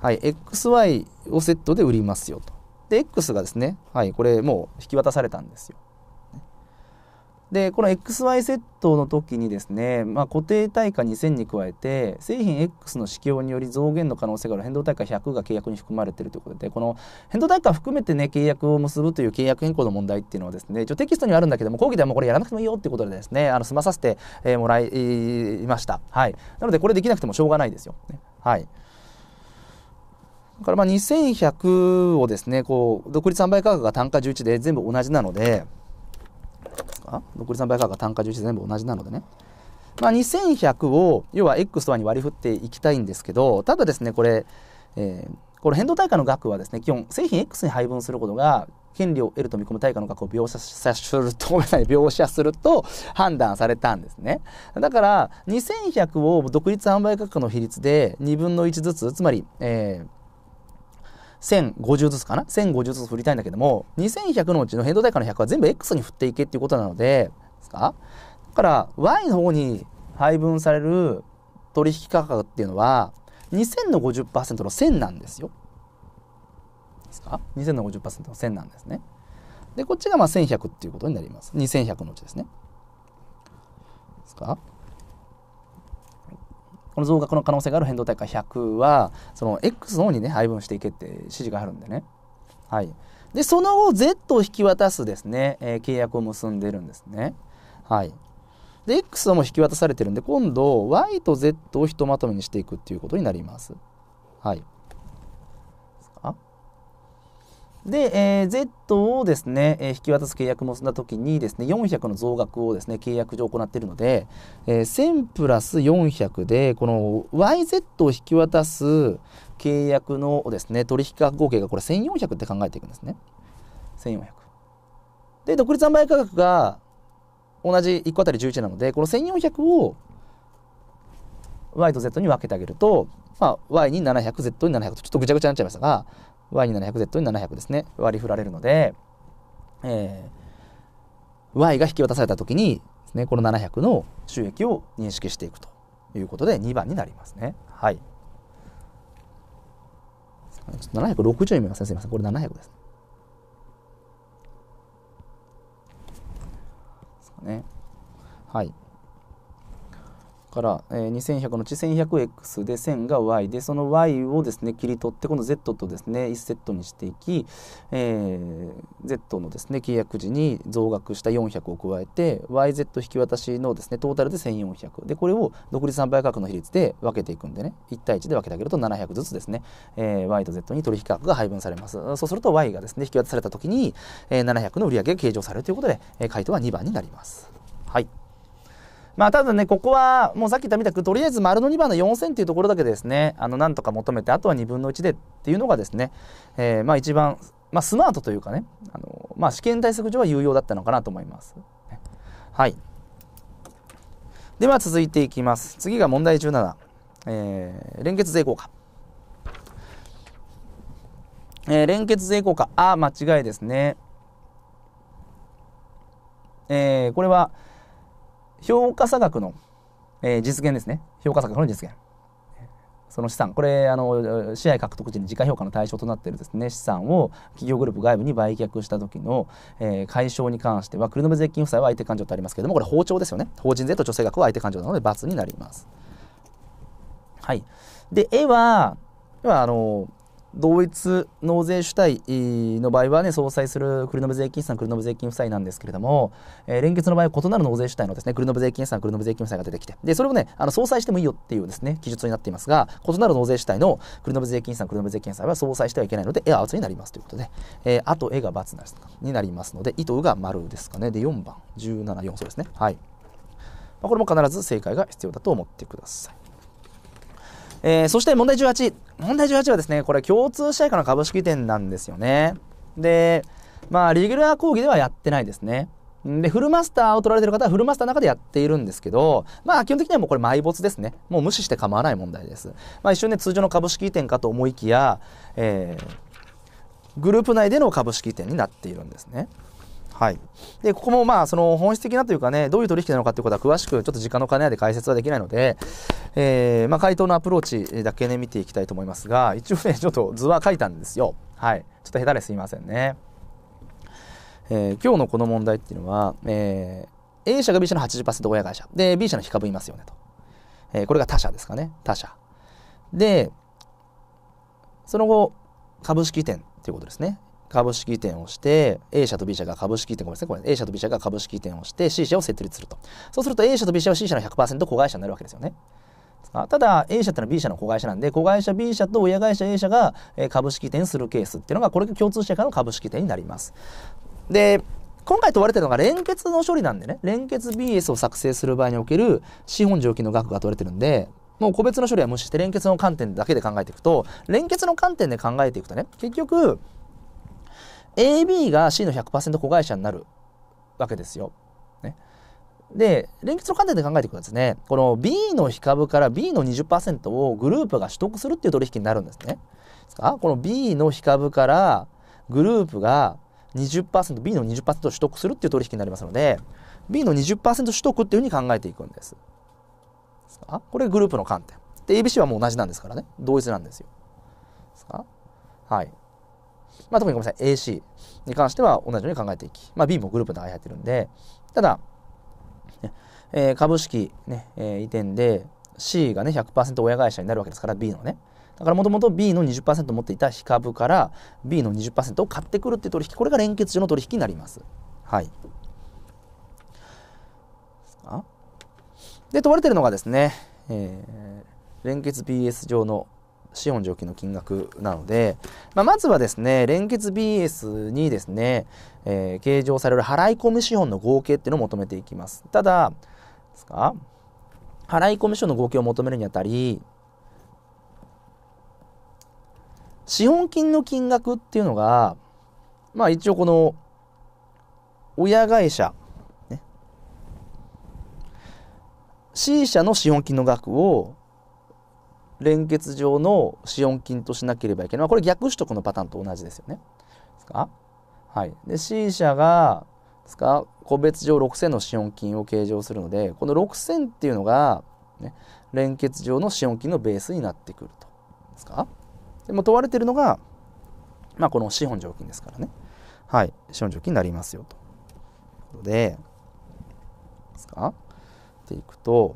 はい、XY をセットで売りますよと。で X がですね、はい、これもう引き渡されたんですよ。でこの XY セットの時にですね、まあ、固定対価2000に加えて製品 X の指標により増減の可能性がある変動対価100が契約に含まれているということでこの変動対価含めてね契約を結ぶという契約変更の問題っていうのはですね一応テキストにはあるんだけども講義ではもうこれやらなくてもいいよっていうことでですねあの済まさせて、えー、もらいました、はい、なのでこれできなくてもしょうがないですよ、はいだからまあ2100をですねこう独立販売価格が単価11で全部同じなので残独立倍場価格単価重視全部同じなのでね。まあ、2100を要は X とはに割り振っていきたいんですけどただですねこれ、えー、この変動対価の額はですね基本製品 X に配分することが権利を得ると見込む対価の額を描写すると、ごめんなさい、描写すると判断されたんですね。だから、2100を独立販売価格の比率で2分の1ずつ、つまり、えー、1050ずつかな1050ずつ振りたいんだけども2100のうちの変動代価の100は全部 X に振っていけっていうことなのでですかだから Y の方に配分される取引価格っていうのは2000の50%の1000なんですよ。ですか ?2000 の50%の1000なんですね。でこっちがまあ1100っていうことになります。2100のうちですね。ですかこの増額の可能性がある変動対価100はその X の方にね配分していけって指示があるんでね。はい、でその後 Z を引き渡すですね、えー、契約を結んでるんですね。はい、で X はもう引き渡されてるんで今度 Y と Z をひとまとめにしていくっていうことになります。はいで、えー、Z をですね、えー、引き渡す契約も結んだ時にですね、400の増額をですね、契約上行っているので、えー、1000プラス400で、この YZ を引き渡す契約のですね、取引価格合計がこれ1400って考えていくんですね。1400。で、独立販売価格が同じ1個当たり11なので、この1400を Y と Z に分けてあげると、まあ、Y に 700Z に700とちょっとぐちゃぐちゃになっちゃいましたが y に 700z に700ですね割り振られるので、えー、y が引き渡された時にですねこの700の収益を認識していくということで2番になりますね。はい。ちょっと760円見ますね。すみません。これ700です、ね。はい。から、えー、2100のうち 1100x で1000が y でその y をですね切り取ってこの z とですね1セットにしていき、えー、z のですね契約時に増額した400を加えて yz 引き渡しのですねトータルで1400でこれを独立販売価格の比率で分けていくんでね1対1で分けてあげると700ずつですね、えー、y と z に取引価格が配分されますそうすると y がですね引き渡された時に、えー、700の売上が計上されるということで、えー、回答は2番になります。はいまあ、ただね、ここは、もうさっき言ったみたく、とりあえず丸の2番の4000っていうところだけですね、あの、なんとか求めて、あとは2分の1でっていうのがですね、えー、まあ一番、まあスマートというかね、あの、まあ試験対策上は有用だったのかなと思います。はい。では続いていきます。次が問題17、えー、連結税効果。えー、連結税効果、あ、間違いですね。えー、これは、評価差額の、えー、実現ですね。評価差額の実現。その資産、これ、あの、試合獲得時に時価評価の対象となっているですね、資産を企業グループ外部に売却した時の、えー、解消に関しては、繰延税金負債は相手勘定とありますけれども、これ法庁ですよね。法人税と助成額は相手勘定なので、罰になります。はい。で、絵は、要は、あの、同一納税主体の場合はね、相殺する繰延税金さん、繰延税金負債なんですけれども、えー、連結の場合は異なる納税主体のですね、繰延税金さん、繰延税金負債が出てきて、で、それをね、あの相殺してもいいよっていうですね、記述になっていますが、異なる納税主体の繰延税金さん、繰延税金負債は相殺してはいけないので、絵は×になりますということで、えー、あと絵が×になりますので、糸が丸ですかね。で、4番、17、4、そうですね。はい。まあ、これも必ず正解が必要だと思ってください。えー、そして問題18。問題18はですね、これ共通社会下の株式店なんですよね。で、まあ、レギュラー講義ではやってないですね。で、フルマスターを取られてる方はフルマスターの中でやっているんですけど、まあ基本的にはもうこれ埋没ですね。もう無視して構わない問題です。まあ一瞬ね、通常の株式移転かと思いきや、えー、グループ内での株式移転になっているんですね。はい、でここもまあその本質的なというかねどういう取引なのかということは詳しくちょっと時間の兼ね合いで解説はできないので、えー、まあ、回答のアプローチだけね見ていきたいと思いますが一応ねちょっと図は書いたんですよ。はい、ちょっと下手ですいませんね。えー、今日のこの問題っていうのは、えー、A 社が B 社の80%親会社で B 社の非株いますよねと、えこれが他社ですかね他社でその後株式店ということですね株式店転をして A 社と B 社が株式移転ごめんなさいこれ A 社と B 社が株式店をして C 社を設立するとそうすると A 社と B 社は C 社の100%子会社になるわけですよねただ A 社ってのは B 社の子会社なんで子会社 B 社と親会社 A 社が株式店転するケースっていうのがこれが共通しての株式店転になりますで今回問われてるのが連結の処理なんでね連結 BS を作成する場合における資本上金の額が問われてるんでもう個別の処理は無視して連結の観点だけで考えていくと連結の観点で考えていくとね結局 AB が C の100%子会社になるわけですよ。ね、で連結の観点で考えていくとですねこの B の非株から B の20%をグループが取得するっていう取引になるんですね。ですかこの B の非株からグループが 20%B の20%を取得するっていう取引になりますので B の20%取得っていうふうに考えていくんです。ですかこれグループの観点。で ABC はもう同じなんですからね同一なんですよ。ですかはい。まあ、特にごめんなさい、AC に関しては同じように考えていき、まあ、B もグループの中に入ってるんで、ただ、ね、えー、株式ね、えー、移転で C がね、100%親会社になるわけですから、B のね。だからもともと B の20%持っていた非株から B の20%を買ってくるっていう取引、これが連結上の取引になります。はい。で、問われてるのがですね、えー、連結 BS 上の資本上記の金額なので、まあ、まずはですね、連結 BS にですね、えー、計上される払い込み資本の合計っていうのを求めていきます。ただ、ですか払い込み資本の合計を求めるにあたり、資本金の金額っていうのが、まあ一応この、親会社、ね、C 社の資本金の額を連結上の資本金としなければいけない、これ逆取得のパターンと同じですよね。ですかはい、で C 社がですか個別上6000の資本金を計上するのでこの6000っていうのが、ね、連結上の資本金のベースになってくると。ですかでも問われてるのが、まあ、この資本上金ですからね。はい、資本上金になりますよと。ということで、ですかっていくと、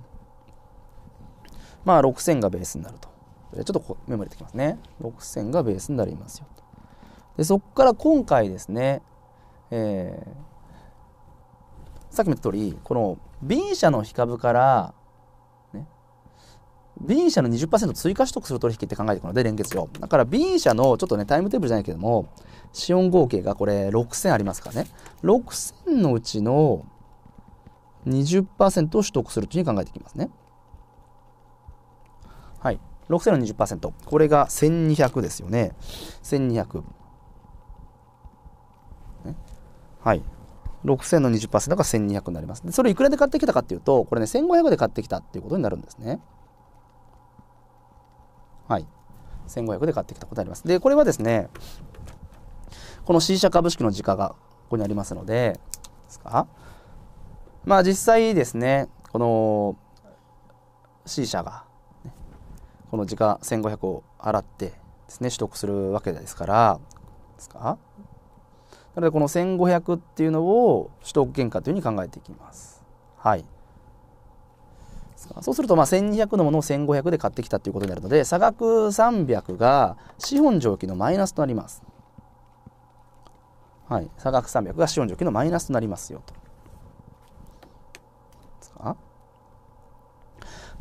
まあ、6000がベースになると。ちょっとこメモ入れてきますね。6000がベースになりますよと。でそこから今回ですね、えー、さっきも言った通りこの B 社の非株から、ね、B 社の20%追加取得する取引って考えていくので連結上だから B 社のちょっとねタイムテーブルじゃないけども資本合計がこれ6000ありますからね6000のうちの20%を取得するというふうに考えていきますね。はい、6000の20%これが1200ですよね1200はい6000の20%が1200になりますでそれいくらで買ってきたかっていうとこれね1500で買ってきたっていうことになるんですねはい1500で買ってきたことになりますでこれはですねこの C 社株式の時価がここにありますのでですかまあ実際ですねこの C 社がこの時価1500を払ってですね取得するわけですからですかなのでこの1500っていうのを取得原価というふうに考えていきます。はい、そうするとまあ1200のものを1500で買ってきたということになるので差額300が資本上記のマイナスとなります。はい、差額300が資本上記のマイナスとなりますよと。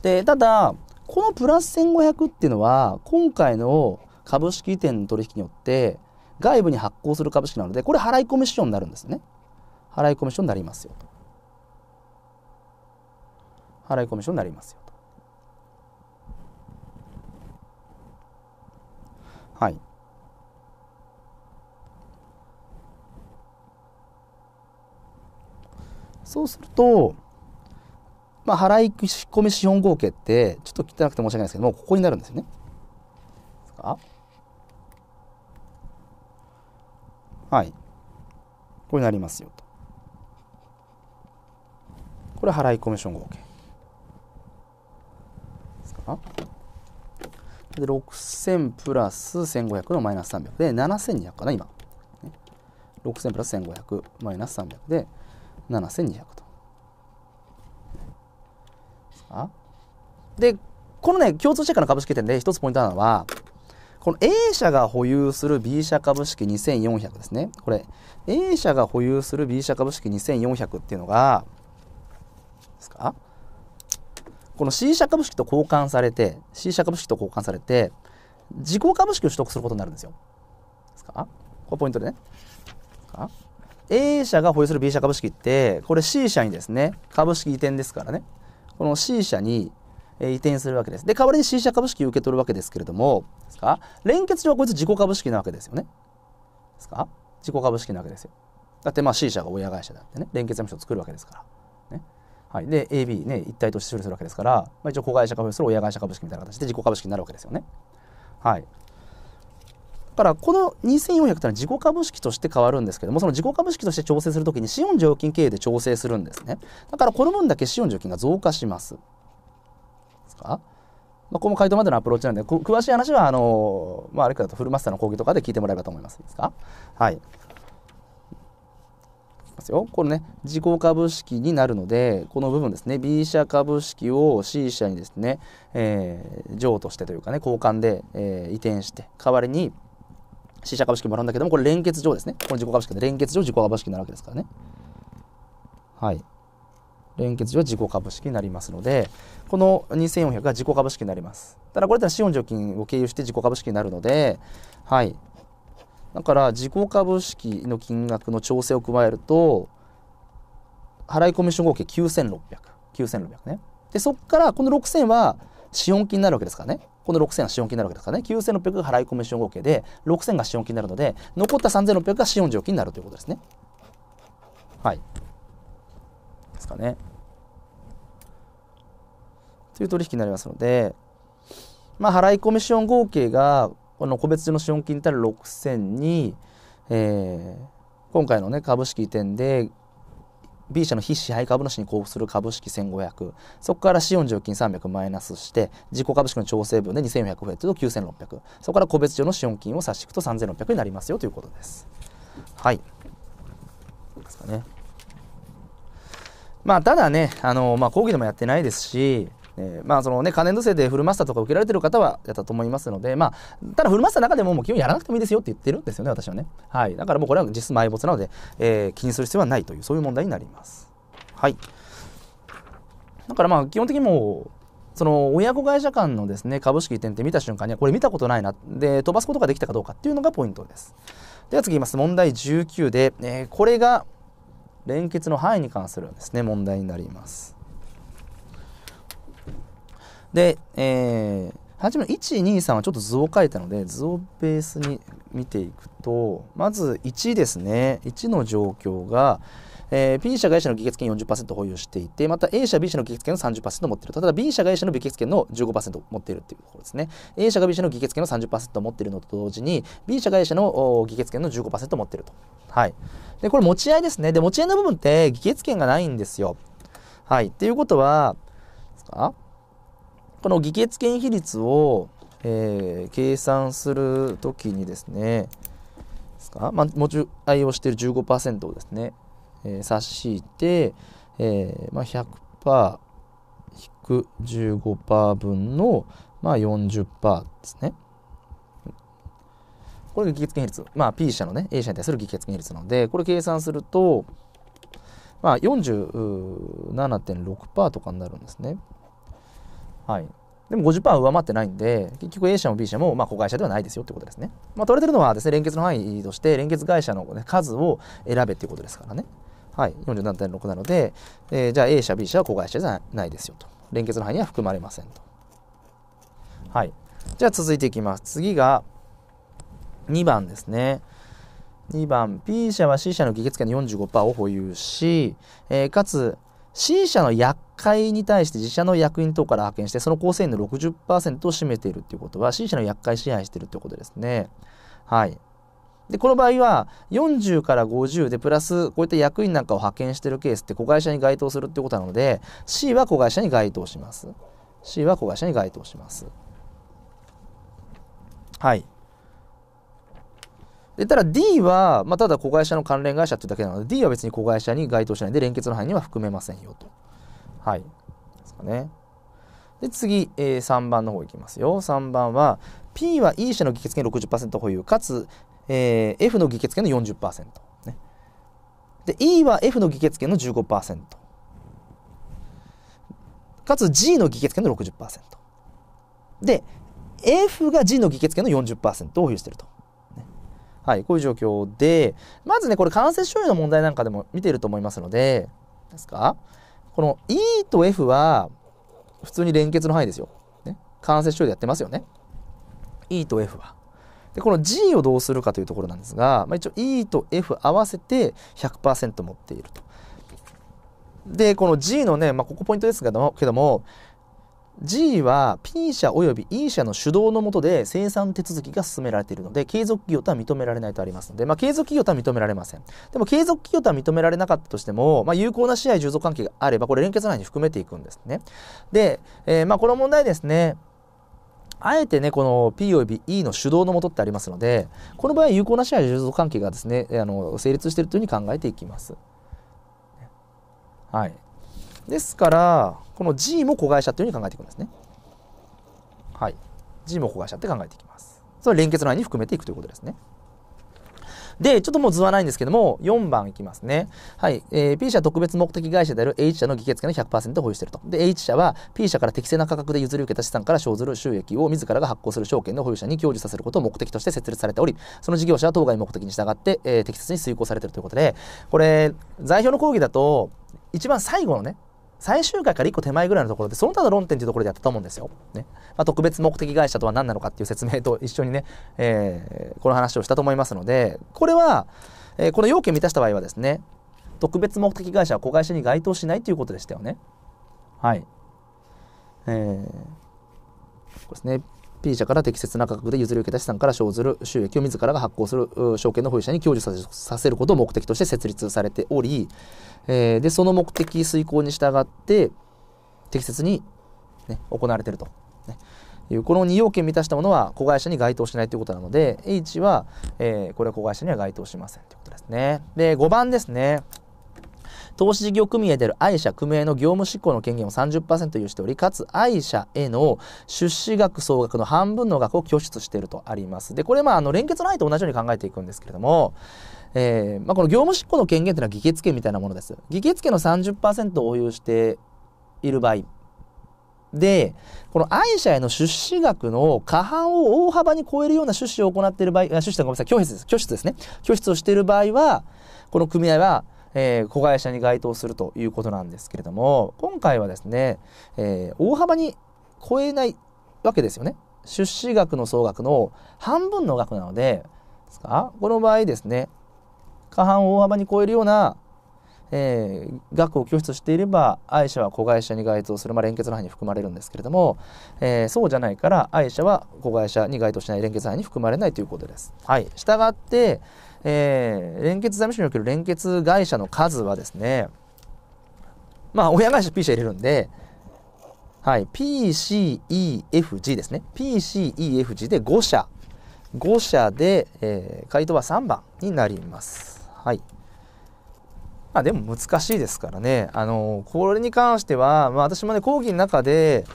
でただこのプラス1500っていうのは今回の株式移転の取引によって外部に発行する株式なのでこれ払い込ションになるんですね払い込ションになりますよ払い込ションになりますよはいそうするとまあ、払い込み資本合計ってちょっと汚くて申し訳ないですけどもここになるんですよね。はいこれなりますよと。これ払い込み資本合計。ですかで6000プラス1500のマイナス300で7200かな今。6000プラス1500マイナス300で7200と。で、このね、共通してからの株式店で一つポイントなのは、この A 社が保有する B 社株式2400ですね。これ、A 社が保有する B 社株式2400っていうのが、ですかこの C 社株式と交換されて、C 社株式と交換されて、自己株式を取得することになるんですよ。ですかこれポイントでね。A 社が保有する B 社株式って、これ C 社にですね、株式移転ですからね。この C 社に移転するわけです。で、代わりに C 社株式を受け取るわけですけれども、ですか連結上はこいつ自己株式なわけですよね。ですか自己株式なわけですよ。だってまあ C 社が親会社だってね、連結の人を作るわけですから。ね。はい、で、AB ね、一体として処理するわけですから、まあ、一応子会社株式する親会社株式みたいな形で自己株式になるわけですよね。はい。からこの2400というのは自己株式として変わるんですけどもその自己株式として調整するときに資本常金経営で調整するんですねだからこの分だけ資本常金が増加しますですか、まあ、ここも回答までのアプローチなんで詳しい話はあの、まあ、あれかとフルマスターの講義とかで聞いてもらえばと思いますいいですかはいますよ。これね、自己株式になるので、この部分ですね、B 社株式を C 社にですね、えー、譲渡してというかね、交換で、えー、移転して、代わりに C 社株式もらうんだけども、これ連結上ですね。この自己株式で連結上自己株式になるわけですからね。はい。連結上自己株式になりますので、この2400が自己株式になります。ただこれって資本除金を経由して自己株式になるので、はい。だから自己株式の金額の調整を加えると、払い込み初合計9600。9600ね。で、そこからこの6000は資本金になるわけですからね。この6000は資本金になるわけですからね9600が払い込み資本合計で6000が資本金になるので残った3600が資本料金になるということですねはいですかねという取引になりますのでまあ払い込み資本合計がこの個別の資本金にたる6000に、えー、今回のね株式移転で B 社の非支配株主に交付する株式1500そこから資本上金300マイナスして自己株式の調整分で2400増えてると9600そこから個別上の資本金を差し引くと3600になりますよということです。はいですかねまあ、ただね、あのまあ、講義でもやってないですし、えー、まあそのね可燃度制でフルマスターとか受けられてる方はやったと思いますのでまあただフルマスターの中でももう本やらなくてもいいですよって言ってるんですよね私はねはいだからもうこれは実質埋没なので、えー、気にする必要はないというそういう問題になりますはいだからまあ基本的にもうその親子会社間のですね株式移転って見た瞬間にはこれ見たことないなで飛ばすことができたかどうかっていうのがポイントです。では次言います問題19で、えー、これが連結の範囲に関するですね問題になります。で、えー、初めの123はちょっと図を書いたので図をベースに見ていくとまず1ですね1の状況が、えー、P 社が A 社の議決権40%保有していてまた A 社 B 社の議決権の30%持っているただ B 社が A 社の議決権の15%持っているっていうところですね A 社が B 社の議決権の30%持っているのと同時に B 社が A 社の議決権の15%持っているとはいでこれ持ち合いですねで持ち合いの部分って議決権がないんですよはいっていうことはですかこの議決権比率を、えー、計算するときにですねですか、まあ、持ち愛用している15%をですね、えー、差し引いて、えーまあ、100%引く15%分の、まあ40、40%ですね。これが議決権比率。まあ P 社のね、A 社に対する議決権比率なので、これ計算すると、まあ47.6%とかになるんですね。はい、でも50%上回ってないんで、結局 A 社も B 社もまあ子会社ではないですよってことですね。まあ、取れてるのはですね、連結の範囲として、連結会社の、ね、数を選べっていうことですからね。はい、47.6なので、えー、じゃあ A 社、B 社は子会社じゃないですよと。連結の範囲には含まれませんと。はい。じゃあ続いていきます。次が2番ですね。2番、B 社は C 社の議決権の45%を保有し、えー、かつ C 社の役会に対して自社の役員等から派遣してその構成員の60%を占めているということは C 社の厄介支配しているということですね。はい、でこの場合は40から50でプラスこういった役員なんかを派遣しているケースって子会社に該当するってことなので C は子会社に該当します。C は子会社に該当します。はい。でただ D は、まあ、ただ子会社の関連会社ってだけなので D は別に子会社に該当しないんで連結の範囲には含めませんよと。はい。ですかね。で次、えー、3番の方いきますよ。3番は P は E 社の議決権60%保有かつ、えー、F の議決権の40%、ね。で E は F の議決権の15%。かつ G の議決権の60%。で F が G の議決権の40%を保有していると。はい、こういう状況で、まずね、これ間接所有の問題なんかでも見ていると思いますので、ですかこの E と F は普通に連結の範囲ですよ。ね、間接処理でやってますよね。E と F は。でこの G をどうするかというところなんですが、まあ、一応 E と F 合わせて100%持っていると。でこの G のね、まあ、ここポイントですけどもけども G は P 社および E 社の主導のもとで生産手続きが進められているので継続企業とは認められないとありますので、まあ、継続企業とは認められませんでも継続企業とは認められなかったとしても、まあ、有効な支配従属関係があればこれ連結内に含めていくんですねで、えー、まあこの問題ですねあえてね、この P 及び E の主導のもとってありますので、この場合有効な支配従属関係がですね、あの成立しているというふうに考えていきます。はい。ですからこの G も子会社というふうに考えていくんですねはい G も子会社って考えていきますそれ連結の範囲に含めていくということですねで、ちょっともう図はないんですけども、4番いきますね。はい。えー、P 社特別目的会社である H 社の議決権の100%を保有していると。で、H 社は P 社から適正な価格で譲り受けた資産から生ずる収益を自らが発行する証券の保有者に享受させることを目的として設立されており、その事業者は当該目的に従って、えー、適切に遂行されているということで、これ、財表の講義だと、一番最後のね、最終回から1個手前ぐらいのところでその他の論点というところでやったと思うんですよ。ねまあ、特別目的会社とは何なのかっていう説明と一緒にね、えー、この話をしたと思いますのでこれは、えー、この要件を満たした場合はですね特別目的会社は子会社に該当しないということでしたよね。はい。えー、これですね。P 社から適切な価格で譲り受けた資産から生ずる収益を自らが発行する証券の保有者に享受させることを目的として設立されており、えー、でその目的遂行に従って適切に、ね、行われていると、いうこの2要件満たしたものは子会社に該当しないということなので H は、えー、これは子会社には該当しませんということですね。で5番ですね。投資事業組合である愛社組合の業務執行の権限を30%有しておりかつ愛社への出資額総額の半分の額を拠出しているとありますでこれまああの連結の愛と同じように考えていくんですけれどもえーまあ、この業務執行の権限というのは議決権みたいなものです。議決権の30%を保有している場合でこの愛者への出資額の過半を大幅に超えるような出資を行っている場合出資ごめんなさい拒否です拒ですね拒否をしている場合はこの組合は、えー、子会社に該当するということなんですけれども今回はですね、えー、大幅に超えないわけですよね出資額の総額の半分の額なのでですかこの場合ですね過半を大幅に超えるような、えー、額を拠出していれば愛車は子会社に該当する、まあ、連結の範囲に含まれるんですけれども、えー、そうじゃないから愛車は子会社に該当しない連結範囲に含まれないということです。はい、したがって、えー、連結財務省における連結会社の数はですねまあ親会社 P 社入れるんで、はい、PCEFG ですね。PCEFG で5社。5社で、えー、回答は3番になります。はい。まあでも難しいですからね。あの、これに関しては、まあ、私もね、講義の中で、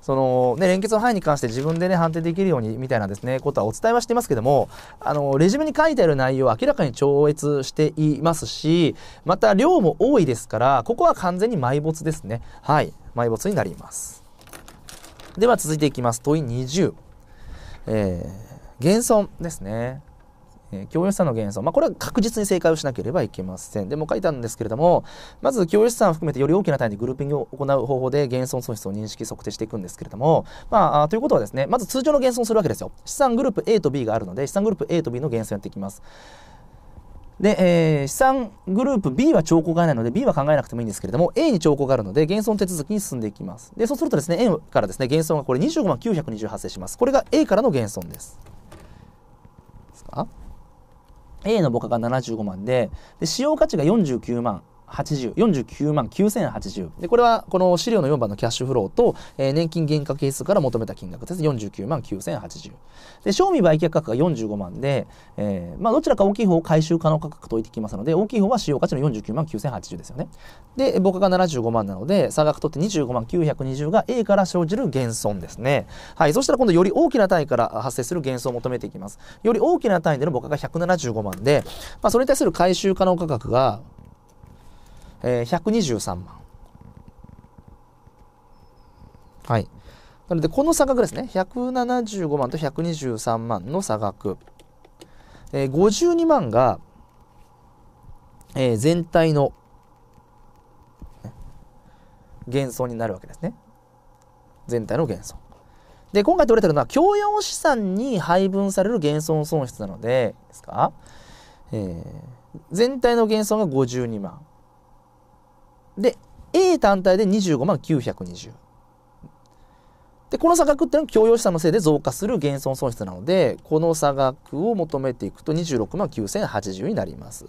そのね、連結の範囲に関して自分でね、判定できるようにみたいなですね、ことはお伝えはしていますけども、あの、レジュメに書いてある内容は明らかに超越していますし、また量も多いですから、ここは完全に埋没ですね。はい。埋没になります。では続いていきます。問い20。えー、減損ですね。え共有資産の減損、まあ、これは確実に正解をしなければいけません。でも書いたんですけれども、まず共有資産を含めてより大きな単位でグルーピングを行う方法で減損損失を認識測定していくんですけれども、まあ、ということはですね、まず通常の減損するわけですよ。資産グループ A と B があるので、資産グループ A と B の減損やっていきます。で、えー、資産グループ B は兆候がないので B は考えなくてもいいんですけれども A に兆候があるので減損手続きに進んでいきますでそうするとですね A からですね減損がこれ25万9 2 0発生しますこれが A からの減損です A の母価が75万でで使用価値が49万49万9080でこれはこの資料の4番のキャッシュフローと、えー、年金減価係数から求めた金額です49万9080で賞味売却価格が45万で、えーまあ、どちらか大きい方を回収可能価格と置いてきますので大きい方は使用価値の49万9080ですよねで僕が75万なので差額とって25万920が A から生じる減損ですねはいそしたら今度より大きな単位から発生する減損を求めていきますより大きな単位での僕が175万で、まあ、それに対する回収可能価格がえ123万。はい。なので、この差額ですね。175万と123万の差額。えー、52万が、えー、全体の減損になるわけですね。全体の減損。で、今回取れてるのは、共用資産に配分される減損損失なので、ですか、えー、全体の減損が52万。で A 単体で25万920でこの差額っていうのは強要資産のせいで増加する減損損失なのでこの差額を求めていくと26万9080になります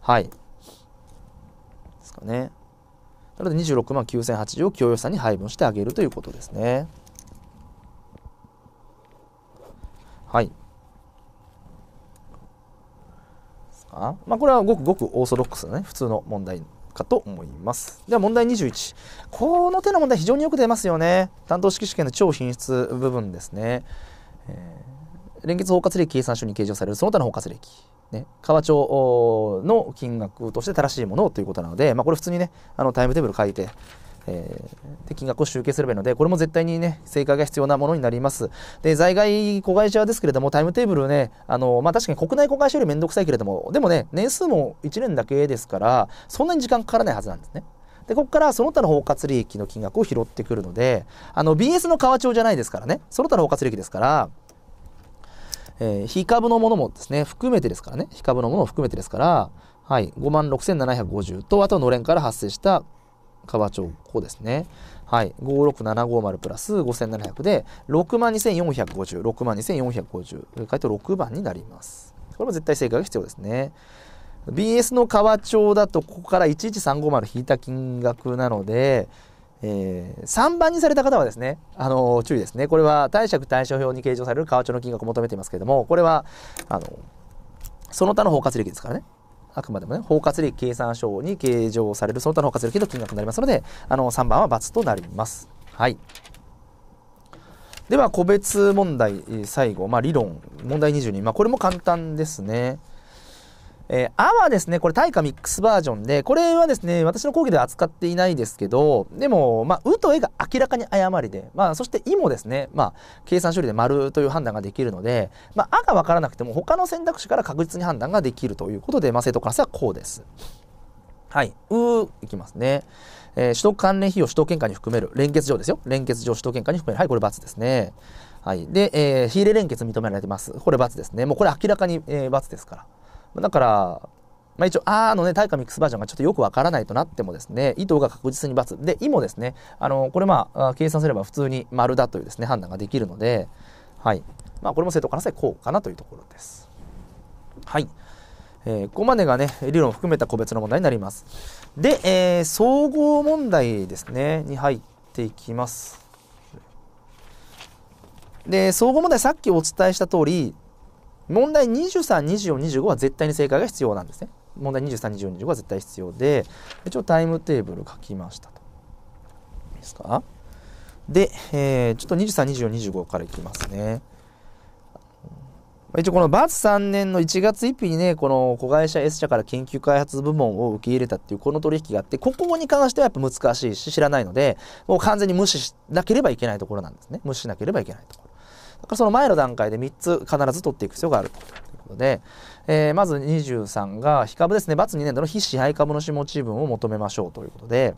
はいですかねなので26万9080を強要資産に配分してあげるということですねはいまあこれはごくごくオーソドックスなね普通の問題かと思います。では問題21。この手の問題非常によく出ますよね。担当式試験の超品質部分ですね。えー、連結包括歴計算書に計上されるその他の包括歴。ね、川町の金額として正しいものということなので、まあ、これ普通にねあのタイムテーブル書いてえー、で金額を集計すればいいので、これも絶対にね、正解が必要なものになります。で、在外子会社ですけれども、タイムテーブルね、あの、まあ、確かに国内子会社よりめんどくさいけれども、でもね、年数も1年だけですから、そんなに時間かからないはずなんですね。でここからその他の包括利益の金額を拾ってくるのであの BS の川町じゃないですからねその他の包括利益ですから、えー、非株のものもですね含めてですからね非株のものを含めてですから、はい、5万6750とあとはのれんから発生した川町、ここですね。はい。56750プラス5700で、62,450、62,450。回答6番になります。これも絶対正解が必要ですね。BS の川町だと、ここから11350引いた金額なので、えー、3番にされた方はですね、あの注意ですね。これは貸借対照表に計上される川町の金額を求めていますけれども、これは、あのその他の包括利益ですからね。あくまでもね、包括利益計算書に計上されるその他の包括利益の金額になりますので、あの、3番は×となります。はい。では、個別問題、最後、まあ、理論、問題22、まあ、これも簡単ですね。えー、あはですね、これ、対価ミックスバージョンで、これはですね、私の講義では扱っていないですけど、でも、まあ、うとえが明らかに誤りで、まあ、そしていもですね、まあ、計算処理で丸という判断ができるので、まあ、あがわからなくても、他の選択肢から確実に判断ができるということで、まあ、徒当関数はこうです。はい、ういきますね。えー、取得関連費用、取得圏下に含める、連結上ですよ。連結上、取得圏下に含める。はい、これ×ですね。はい。で、えー、非連結認められてます。これ×ですね。もうこれ明らかに、えー、×ですから。だから、まあ、一応、あーのね、対価ミックスバージョンがちょっとよくわからないとなってもですね、意図が確実に×。で、意もですね、あの、これまあ、計算すれば普通に丸だというですね、判断ができるので、はい。まあ、これも正当化なさい、こうかなというところです。はい。えー、ここまでがね、理論を含めた個別の問題になります。で、えー、総合問題ですね、に入っていきます。で、総合問題、さっきお伝えした通り、問題23、24、25は絶対に正解が必要なんですね。問題23、24、25は絶対必要で、一応タイムテーブル書きましたと。いいですかで、えー、ちょっと23、24、25からいきますね。一応このバツ3年の1月1日にね、この子会社 S 社から研究開発部門を受け入れたっていうこの取引があって、ここに関してはやっぱ難しいし知らないので、もう完全に無視しなければいけないところなんですね。無視しなければいけないところ。からその前の段階で3つ必ず取っていく必要があるということで、えー、まず23が非株ですね、×2 年度の非支配株主持ち分を求めましょうということで、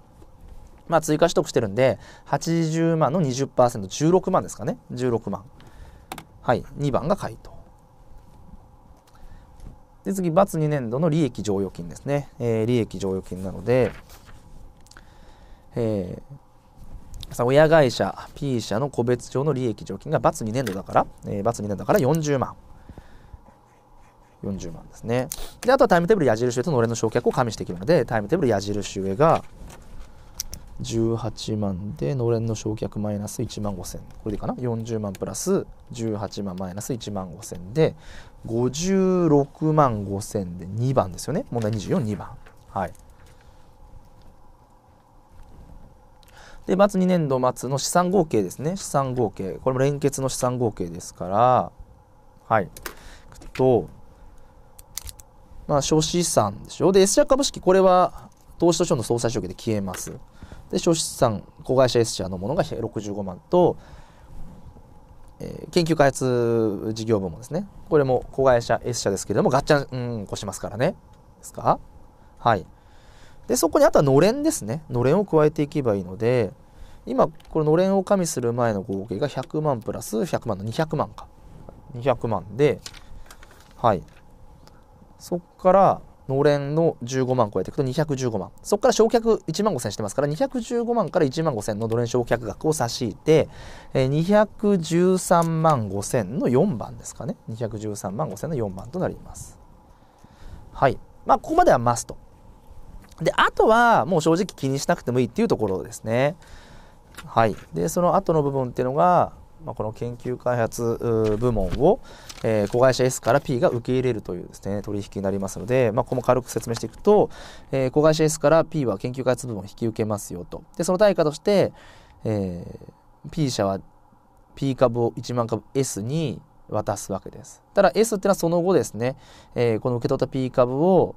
まあ、追加取得してるんで、80万の 20%16 万ですかね、16万。はい、2番が回答。で次、×2 年度の利益剰余金ですね。えー、利益剰余金なので、えー、さ親会社 P 社の個別上の利益条件が ×2 年度だから、えー、×2 年度だから40万。40万ですね。で、あとはタイムテーブル矢印上とのれんの焼却を加味していけるので、タイムテーブル矢印上が18万で、のれんの焼却マイナス1万5000。これでいいかな ?40 万プラス18万マイナス1万5000で、56万5000で2番ですよね。問題24、2番。はい。で、末2年度末の資産合計ですね。資産合計。これも連結の資産合計ですから、はい。と、まあ、諸資産でしょ。で、S 社株式、これは投資としの総裁承継で消えます。で、諸資産、子会社 S 社のものが165万と、え研究開発事業部門ですね。これも子会社 S 社ですけれども、ガッチャン、うん、こしますからね。ですかはい。でそこにあとはのれんですねのれんを加えていけばいいので今これのれんを加味する前の合計が100万プラス100万の200万か200万ではいそこからのれんの15万超えていくと215万そこから償却1万5000してますから215万から1万5000ののれん償却額を差し引いて213万5000の4番ですかね213万5000の4番となりますはいまあここまではマストで、あとはもう正直気にしなくてもいいっていうところですね。はい。で、その後の部分っていうのが、まあ、この研究開発部門を、えー、子会社 S から P が受け入れるというですね取引になりますので、まあ、ここも軽く説明していくと、えー、子会社 S から P は研究開発部門を引き受けますよとでその対価として、えー、P 社は P 株を1万株 S に渡すわけですただ S っていうのはその後ですね、えー、この受け取った P 株を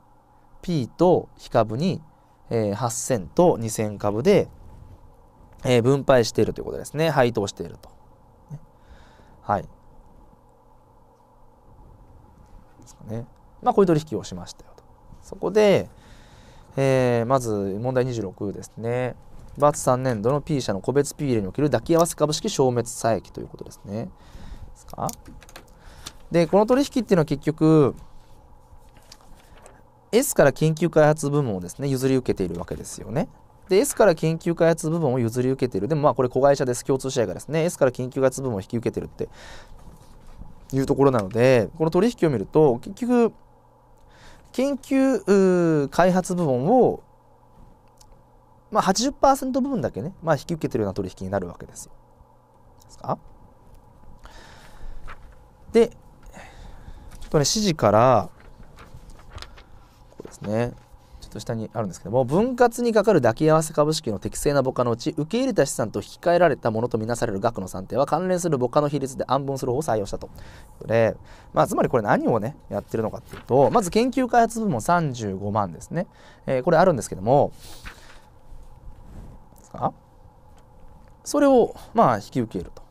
P と非株に、えー、8000と2000株で、えー、分配しているということですね配当していると。はい。ですかね。まあこういう取引をしましたよと。そこで、えー、まず問題26ですね。バツ3年度の P 社の個別 P 入れにおける抱き合わせ株式消滅差益ということですね。ですかでこの取引っていうのは結局 S から研究開発部門をですね譲り受けているわけですよね。で S から研究開発部門を譲り受けているでもまあこれ子会社です共通社がですね S から研究開発部門を引き受けてるっていうところなのでこの取引を見ると結局研究開発部門をまあ80%部分だけね、まあ、引き受けてるような取引になるわけですよ。ですかでちょっとね指示からねちょっと下にあるんですけども分割にかかる抱き合わせ株式の適正な母価のうち受け入れた資産と引き換えられたものとみなされる額の算定は関連する母価の比率で暗分する方を採用したとで、まあ、つまりこれ何をねやってるのかっていうとまず研究開発部門35万ですね、えー、これあるんですけどもそれをまあ引き受けると。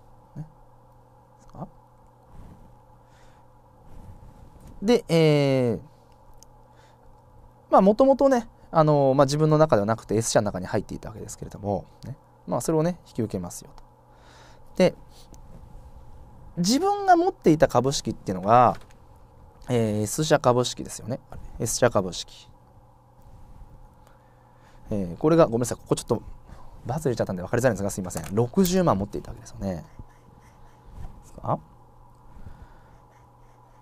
で、えー、まあもともとね、あのまあ、自分の中ではなくて S 社の中に入っていたわけですけれども、ね、まあそれをね、引き受けますよと。で、自分が持っていた株式っていうのが、えー、S 社株式ですよね。S 社株式。えー、これが、ごめんなさい、ここちょっとバズれちゃったんで分かりづらいんですが、すいません。60万持っていたわけですよね。あ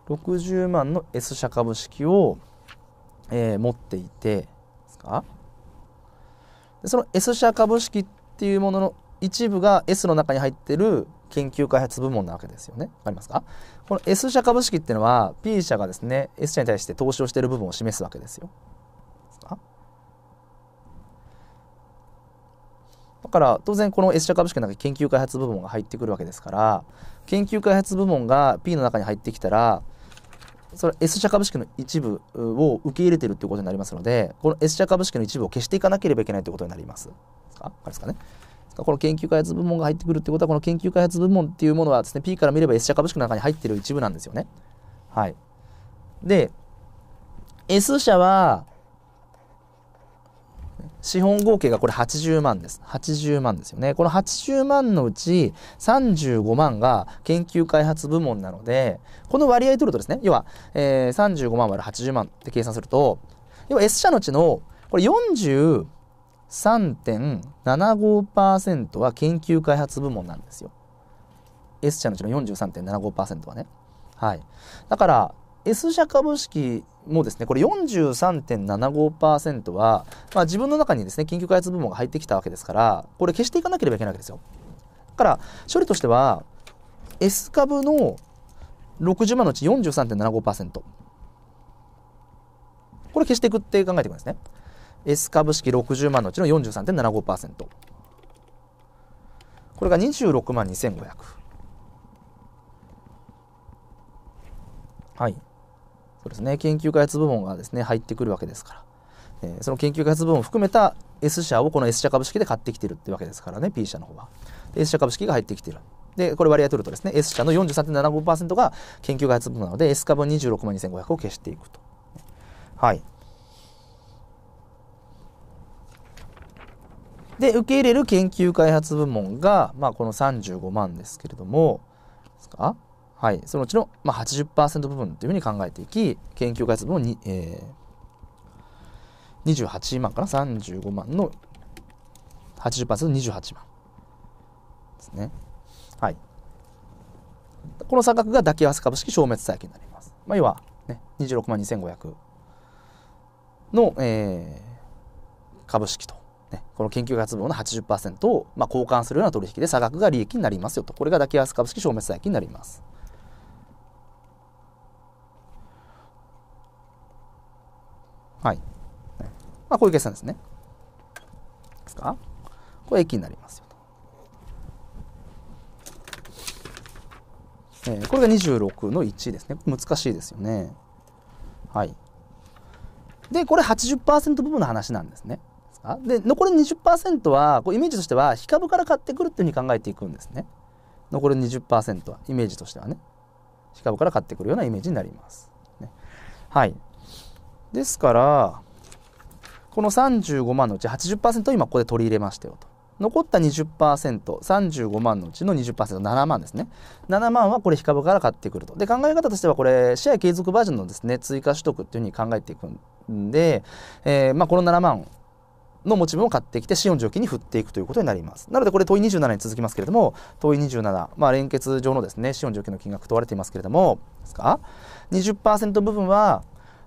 す60万の S 社株式をえー、持っていてですかでその S 社株式っていうものの一部が S の中に入ってる研究開発部門なわけですよね。わかりますかこの S 社株式っていうのは P 社がですね S 社に対して投資をしている部分を示すわけですよ。だから当然この S 社株式の中に研究開発部門が入ってくるわけですから研究開発部門が P の中に入ってきたらそれ S 社株式の一部を受け入れてるっていうことになりますのでこの S 社株式の一部を消していかなければいけないということになりますあれですかねこの研究開発部門が入ってくるってことはこの研究開発部門っていうものはですね P から見れば S 社株式の中に入ってる一部なんですよねはいで S 社は資本合計がこれ80万です。80万ですよね。この80万のうち35万が研究開発部門なので、この割合取るとですね、要は、えー、35万割る80万って計算すると、要は S 社のうちの、これ43.75%は研究開発部門なんですよ。S 社のうちの43.75%はね。はい。だから、S 社株式もうですねこれ43.75%は、まあ、自分の中にですね緊急開発部門が入ってきたわけですからこれ消していかなければいけないわけですよ。だから処理としては S 株の60万のうち43.75%これ消していくって考えていくんですね。S 株式60万のうちの43.75%これが26万2500はいそうですね、研究開発部門がですね、入ってくるわけですから、えー、その研究開発部門を含めた S 社をこの S 社株式で買ってきてるってわけですからね、P 社の方は。S 社株式が入ってきてる。で、これ割合取るとですね、S 社の43.75%が研究開発部門なので、S 株26万2500を消していくと。はい。で、受け入れる研究開発部門が、まあ、この35万ですけれども、ですかはい、そのうちの、まあ、80%部分というふうに考えていき研究開発部もに、えー、28万から35万の 80%28 万ですね。はい、この差額が抱き合わせ株式消滅債権になります。まあ、要は、ね、26万2500の、えー、株式と、ね、この研究開発分の80%を、まあ、交換するような取引で差額が利益になりますよとこれが抱き合わせ株式消滅債権になります。はい。まあ、こういう計算ですね。ですかこれ、駅になりますよと。えー、これが26の1ですね。難しいですよね。はい。で、これ80%部分の話なんですね。で、残り20%は、こうイメージとしては、非株から買ってくるっていうふうに考えていくんですね。残り20%は、イメージとしてはね。非株から買ってくるようなイメージになります。ね、はい。ですからこの35万のうち80%を今ここで取り入れましたよと残った 20%35 万のうちの 20%7 万ですね7万はこれ非株から買ってくるとで考え方としてはこれシェア継続バージョンのですね追加取得っていうふうに考えていくんで、えー、まあ、この7万の持ち分を買ってきて資本上記に振っていくということになりますなのでこれ問い27に続きますけれども問い27、まあ、連結上のですね資本上記の金額問われていますけれどもですか20%部分は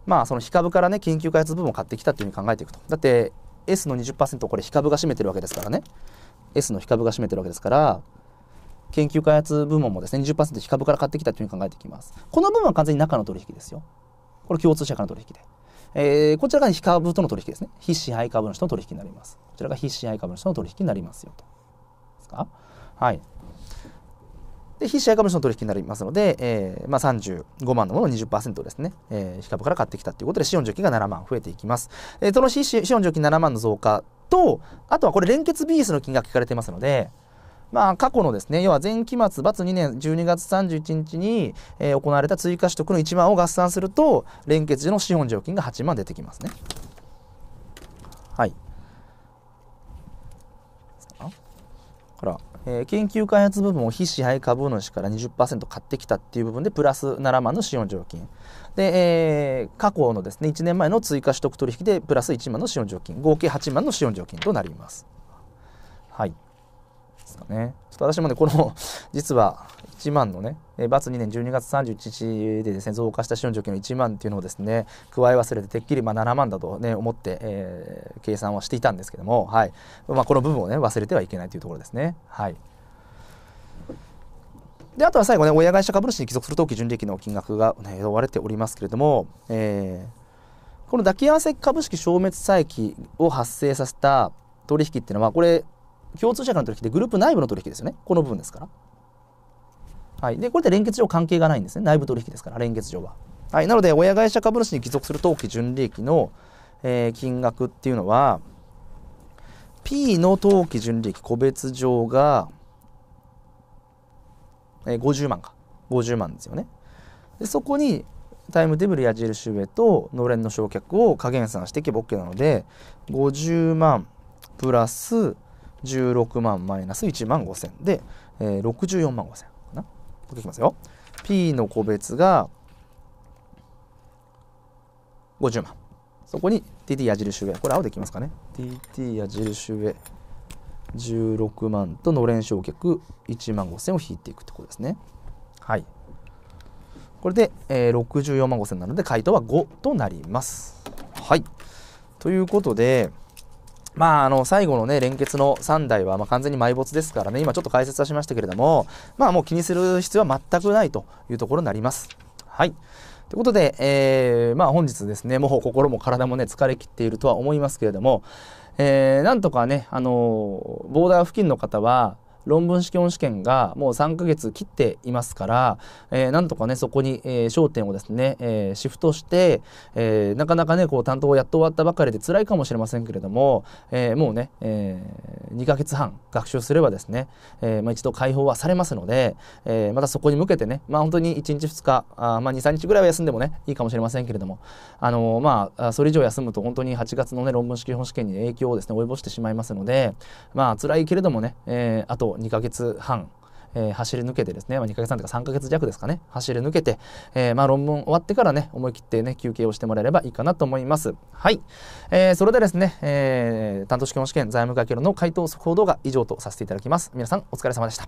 まあその非株からね研究開発部分を買ってきたっていうふうに考えていくとだって S の20%これ非株が占めてるわけですからね S の非株が占めてるわけですから研究開発部門もですね20%非株から買ってきたというふうに考えていきますこの部分は完全に中の取引ですよこれ共通者からの取引で、えー、こちらが非株との取引ですね非支配株主との取引になりますこちらが非支配株主との取引になりますよとですかはいで、非シェア株主の取引になりますので、えー、まあ、35万のものを20%ですね、えー、非株から買ってきたということで、資本貯金が7万増えていきます。えー、その資本貯金7万の増加と、あとはこれ連結 BS の金額聞かれてますので、まあ、過去のですね、要は前期末、× 2年12月31日に、えー、行われた追加取得の1万を合算すると、連結時の資本貯金が8万出てきますね。はい。ほら、えー、研究開発部分を非支配株主から20%買ってきたっていう部分でプラス7万の資本上金で、えー、過去のですね1年前の追加取得取引でプラス1万の資本上金合計8万の資本上金となりますはいですかねちょっと私もねこの実は1万のね、えー、バツ2年12月31日でですね増加した資本条件の1万っていうのをですね加え忘れててっきりまあ7万だと、ね、思って、えー、計算はしていたんですけども、はいまあ、この部分をね忘れてはいけないというところですね。はいであとは最後ね、親会社株主に帰属するとき、純利益の金額が、ね、追われておりますけれども、えー、この抱き合わせ株式消滅債期を発生させた取引っていうのは、これ、共通社会の取引でグループ内部の取引ですよね、この部分ですから。はい、でこれで連結上関係がないんですね内部取引ですから連結上は、はい、なので親会社株主に帰属する当期純利益の、えー、金額っていうのは P の当期純利益個別上が、えー、50万か50万ですよねでそこにタイムテーブル矢印上とのれんの焼却を加減算していけば OK なので50万プラス16万マイナス1万5000で、えー、64万5000できますよ。P の個別が50万。そこに TT 矢印上。これ青できますかね。TT 矢印上。16万とのれん焼却1万5000を引いていくってことですね。はい。これで、えー、64万5000なので回答は5となります。はい。ということで、まあ、あの最後の、ね、連結の3台はま完全に埋没ですからね、今ちょっと解説はしましたけれども、まあ、もう気にする必要は全くないというところになります。はいということで、えー、まあ、本日ですね、もう心も体もね、疲れきっているとは思いますけれども、えー、なんとかね、あのボーダー付近の方は、論文試験試験がもう3ヶ月切っていますから、えー、なんとかねそこに、えー、焦点をですね、えー、シフトして、えー、なかなかねこう担当をやっと終わったばかりで辛いかもしれませんけれども、えー、もうね、えー、2ヶ月半学習すればですね、えーまあ、一度解放はされますので、えー、またそこに向けてね、まあ、本当に1日2日あ、まあ、23日ぐらいは休んでもねいいかもしれませんけれども、あのー、まあ、それ以上休むと本当に8月の、ね、論文試験試験に影響をですね及ぼしてしまいますので、まあ辛いけれどもね、えー、あと2ヶ月半えー、走り抜けてですね、まあ、2ヶ月半とか3ヶ月弱ですかね走り抜けて、えー、まあ論文終わってからね思い切ってね休憩をしてもらえればいいかなと思いますはい、えー、それでですね、えー、担当試験試験財務課けの回答速報動画以上とさせていただきます皆さんお疲れ様でした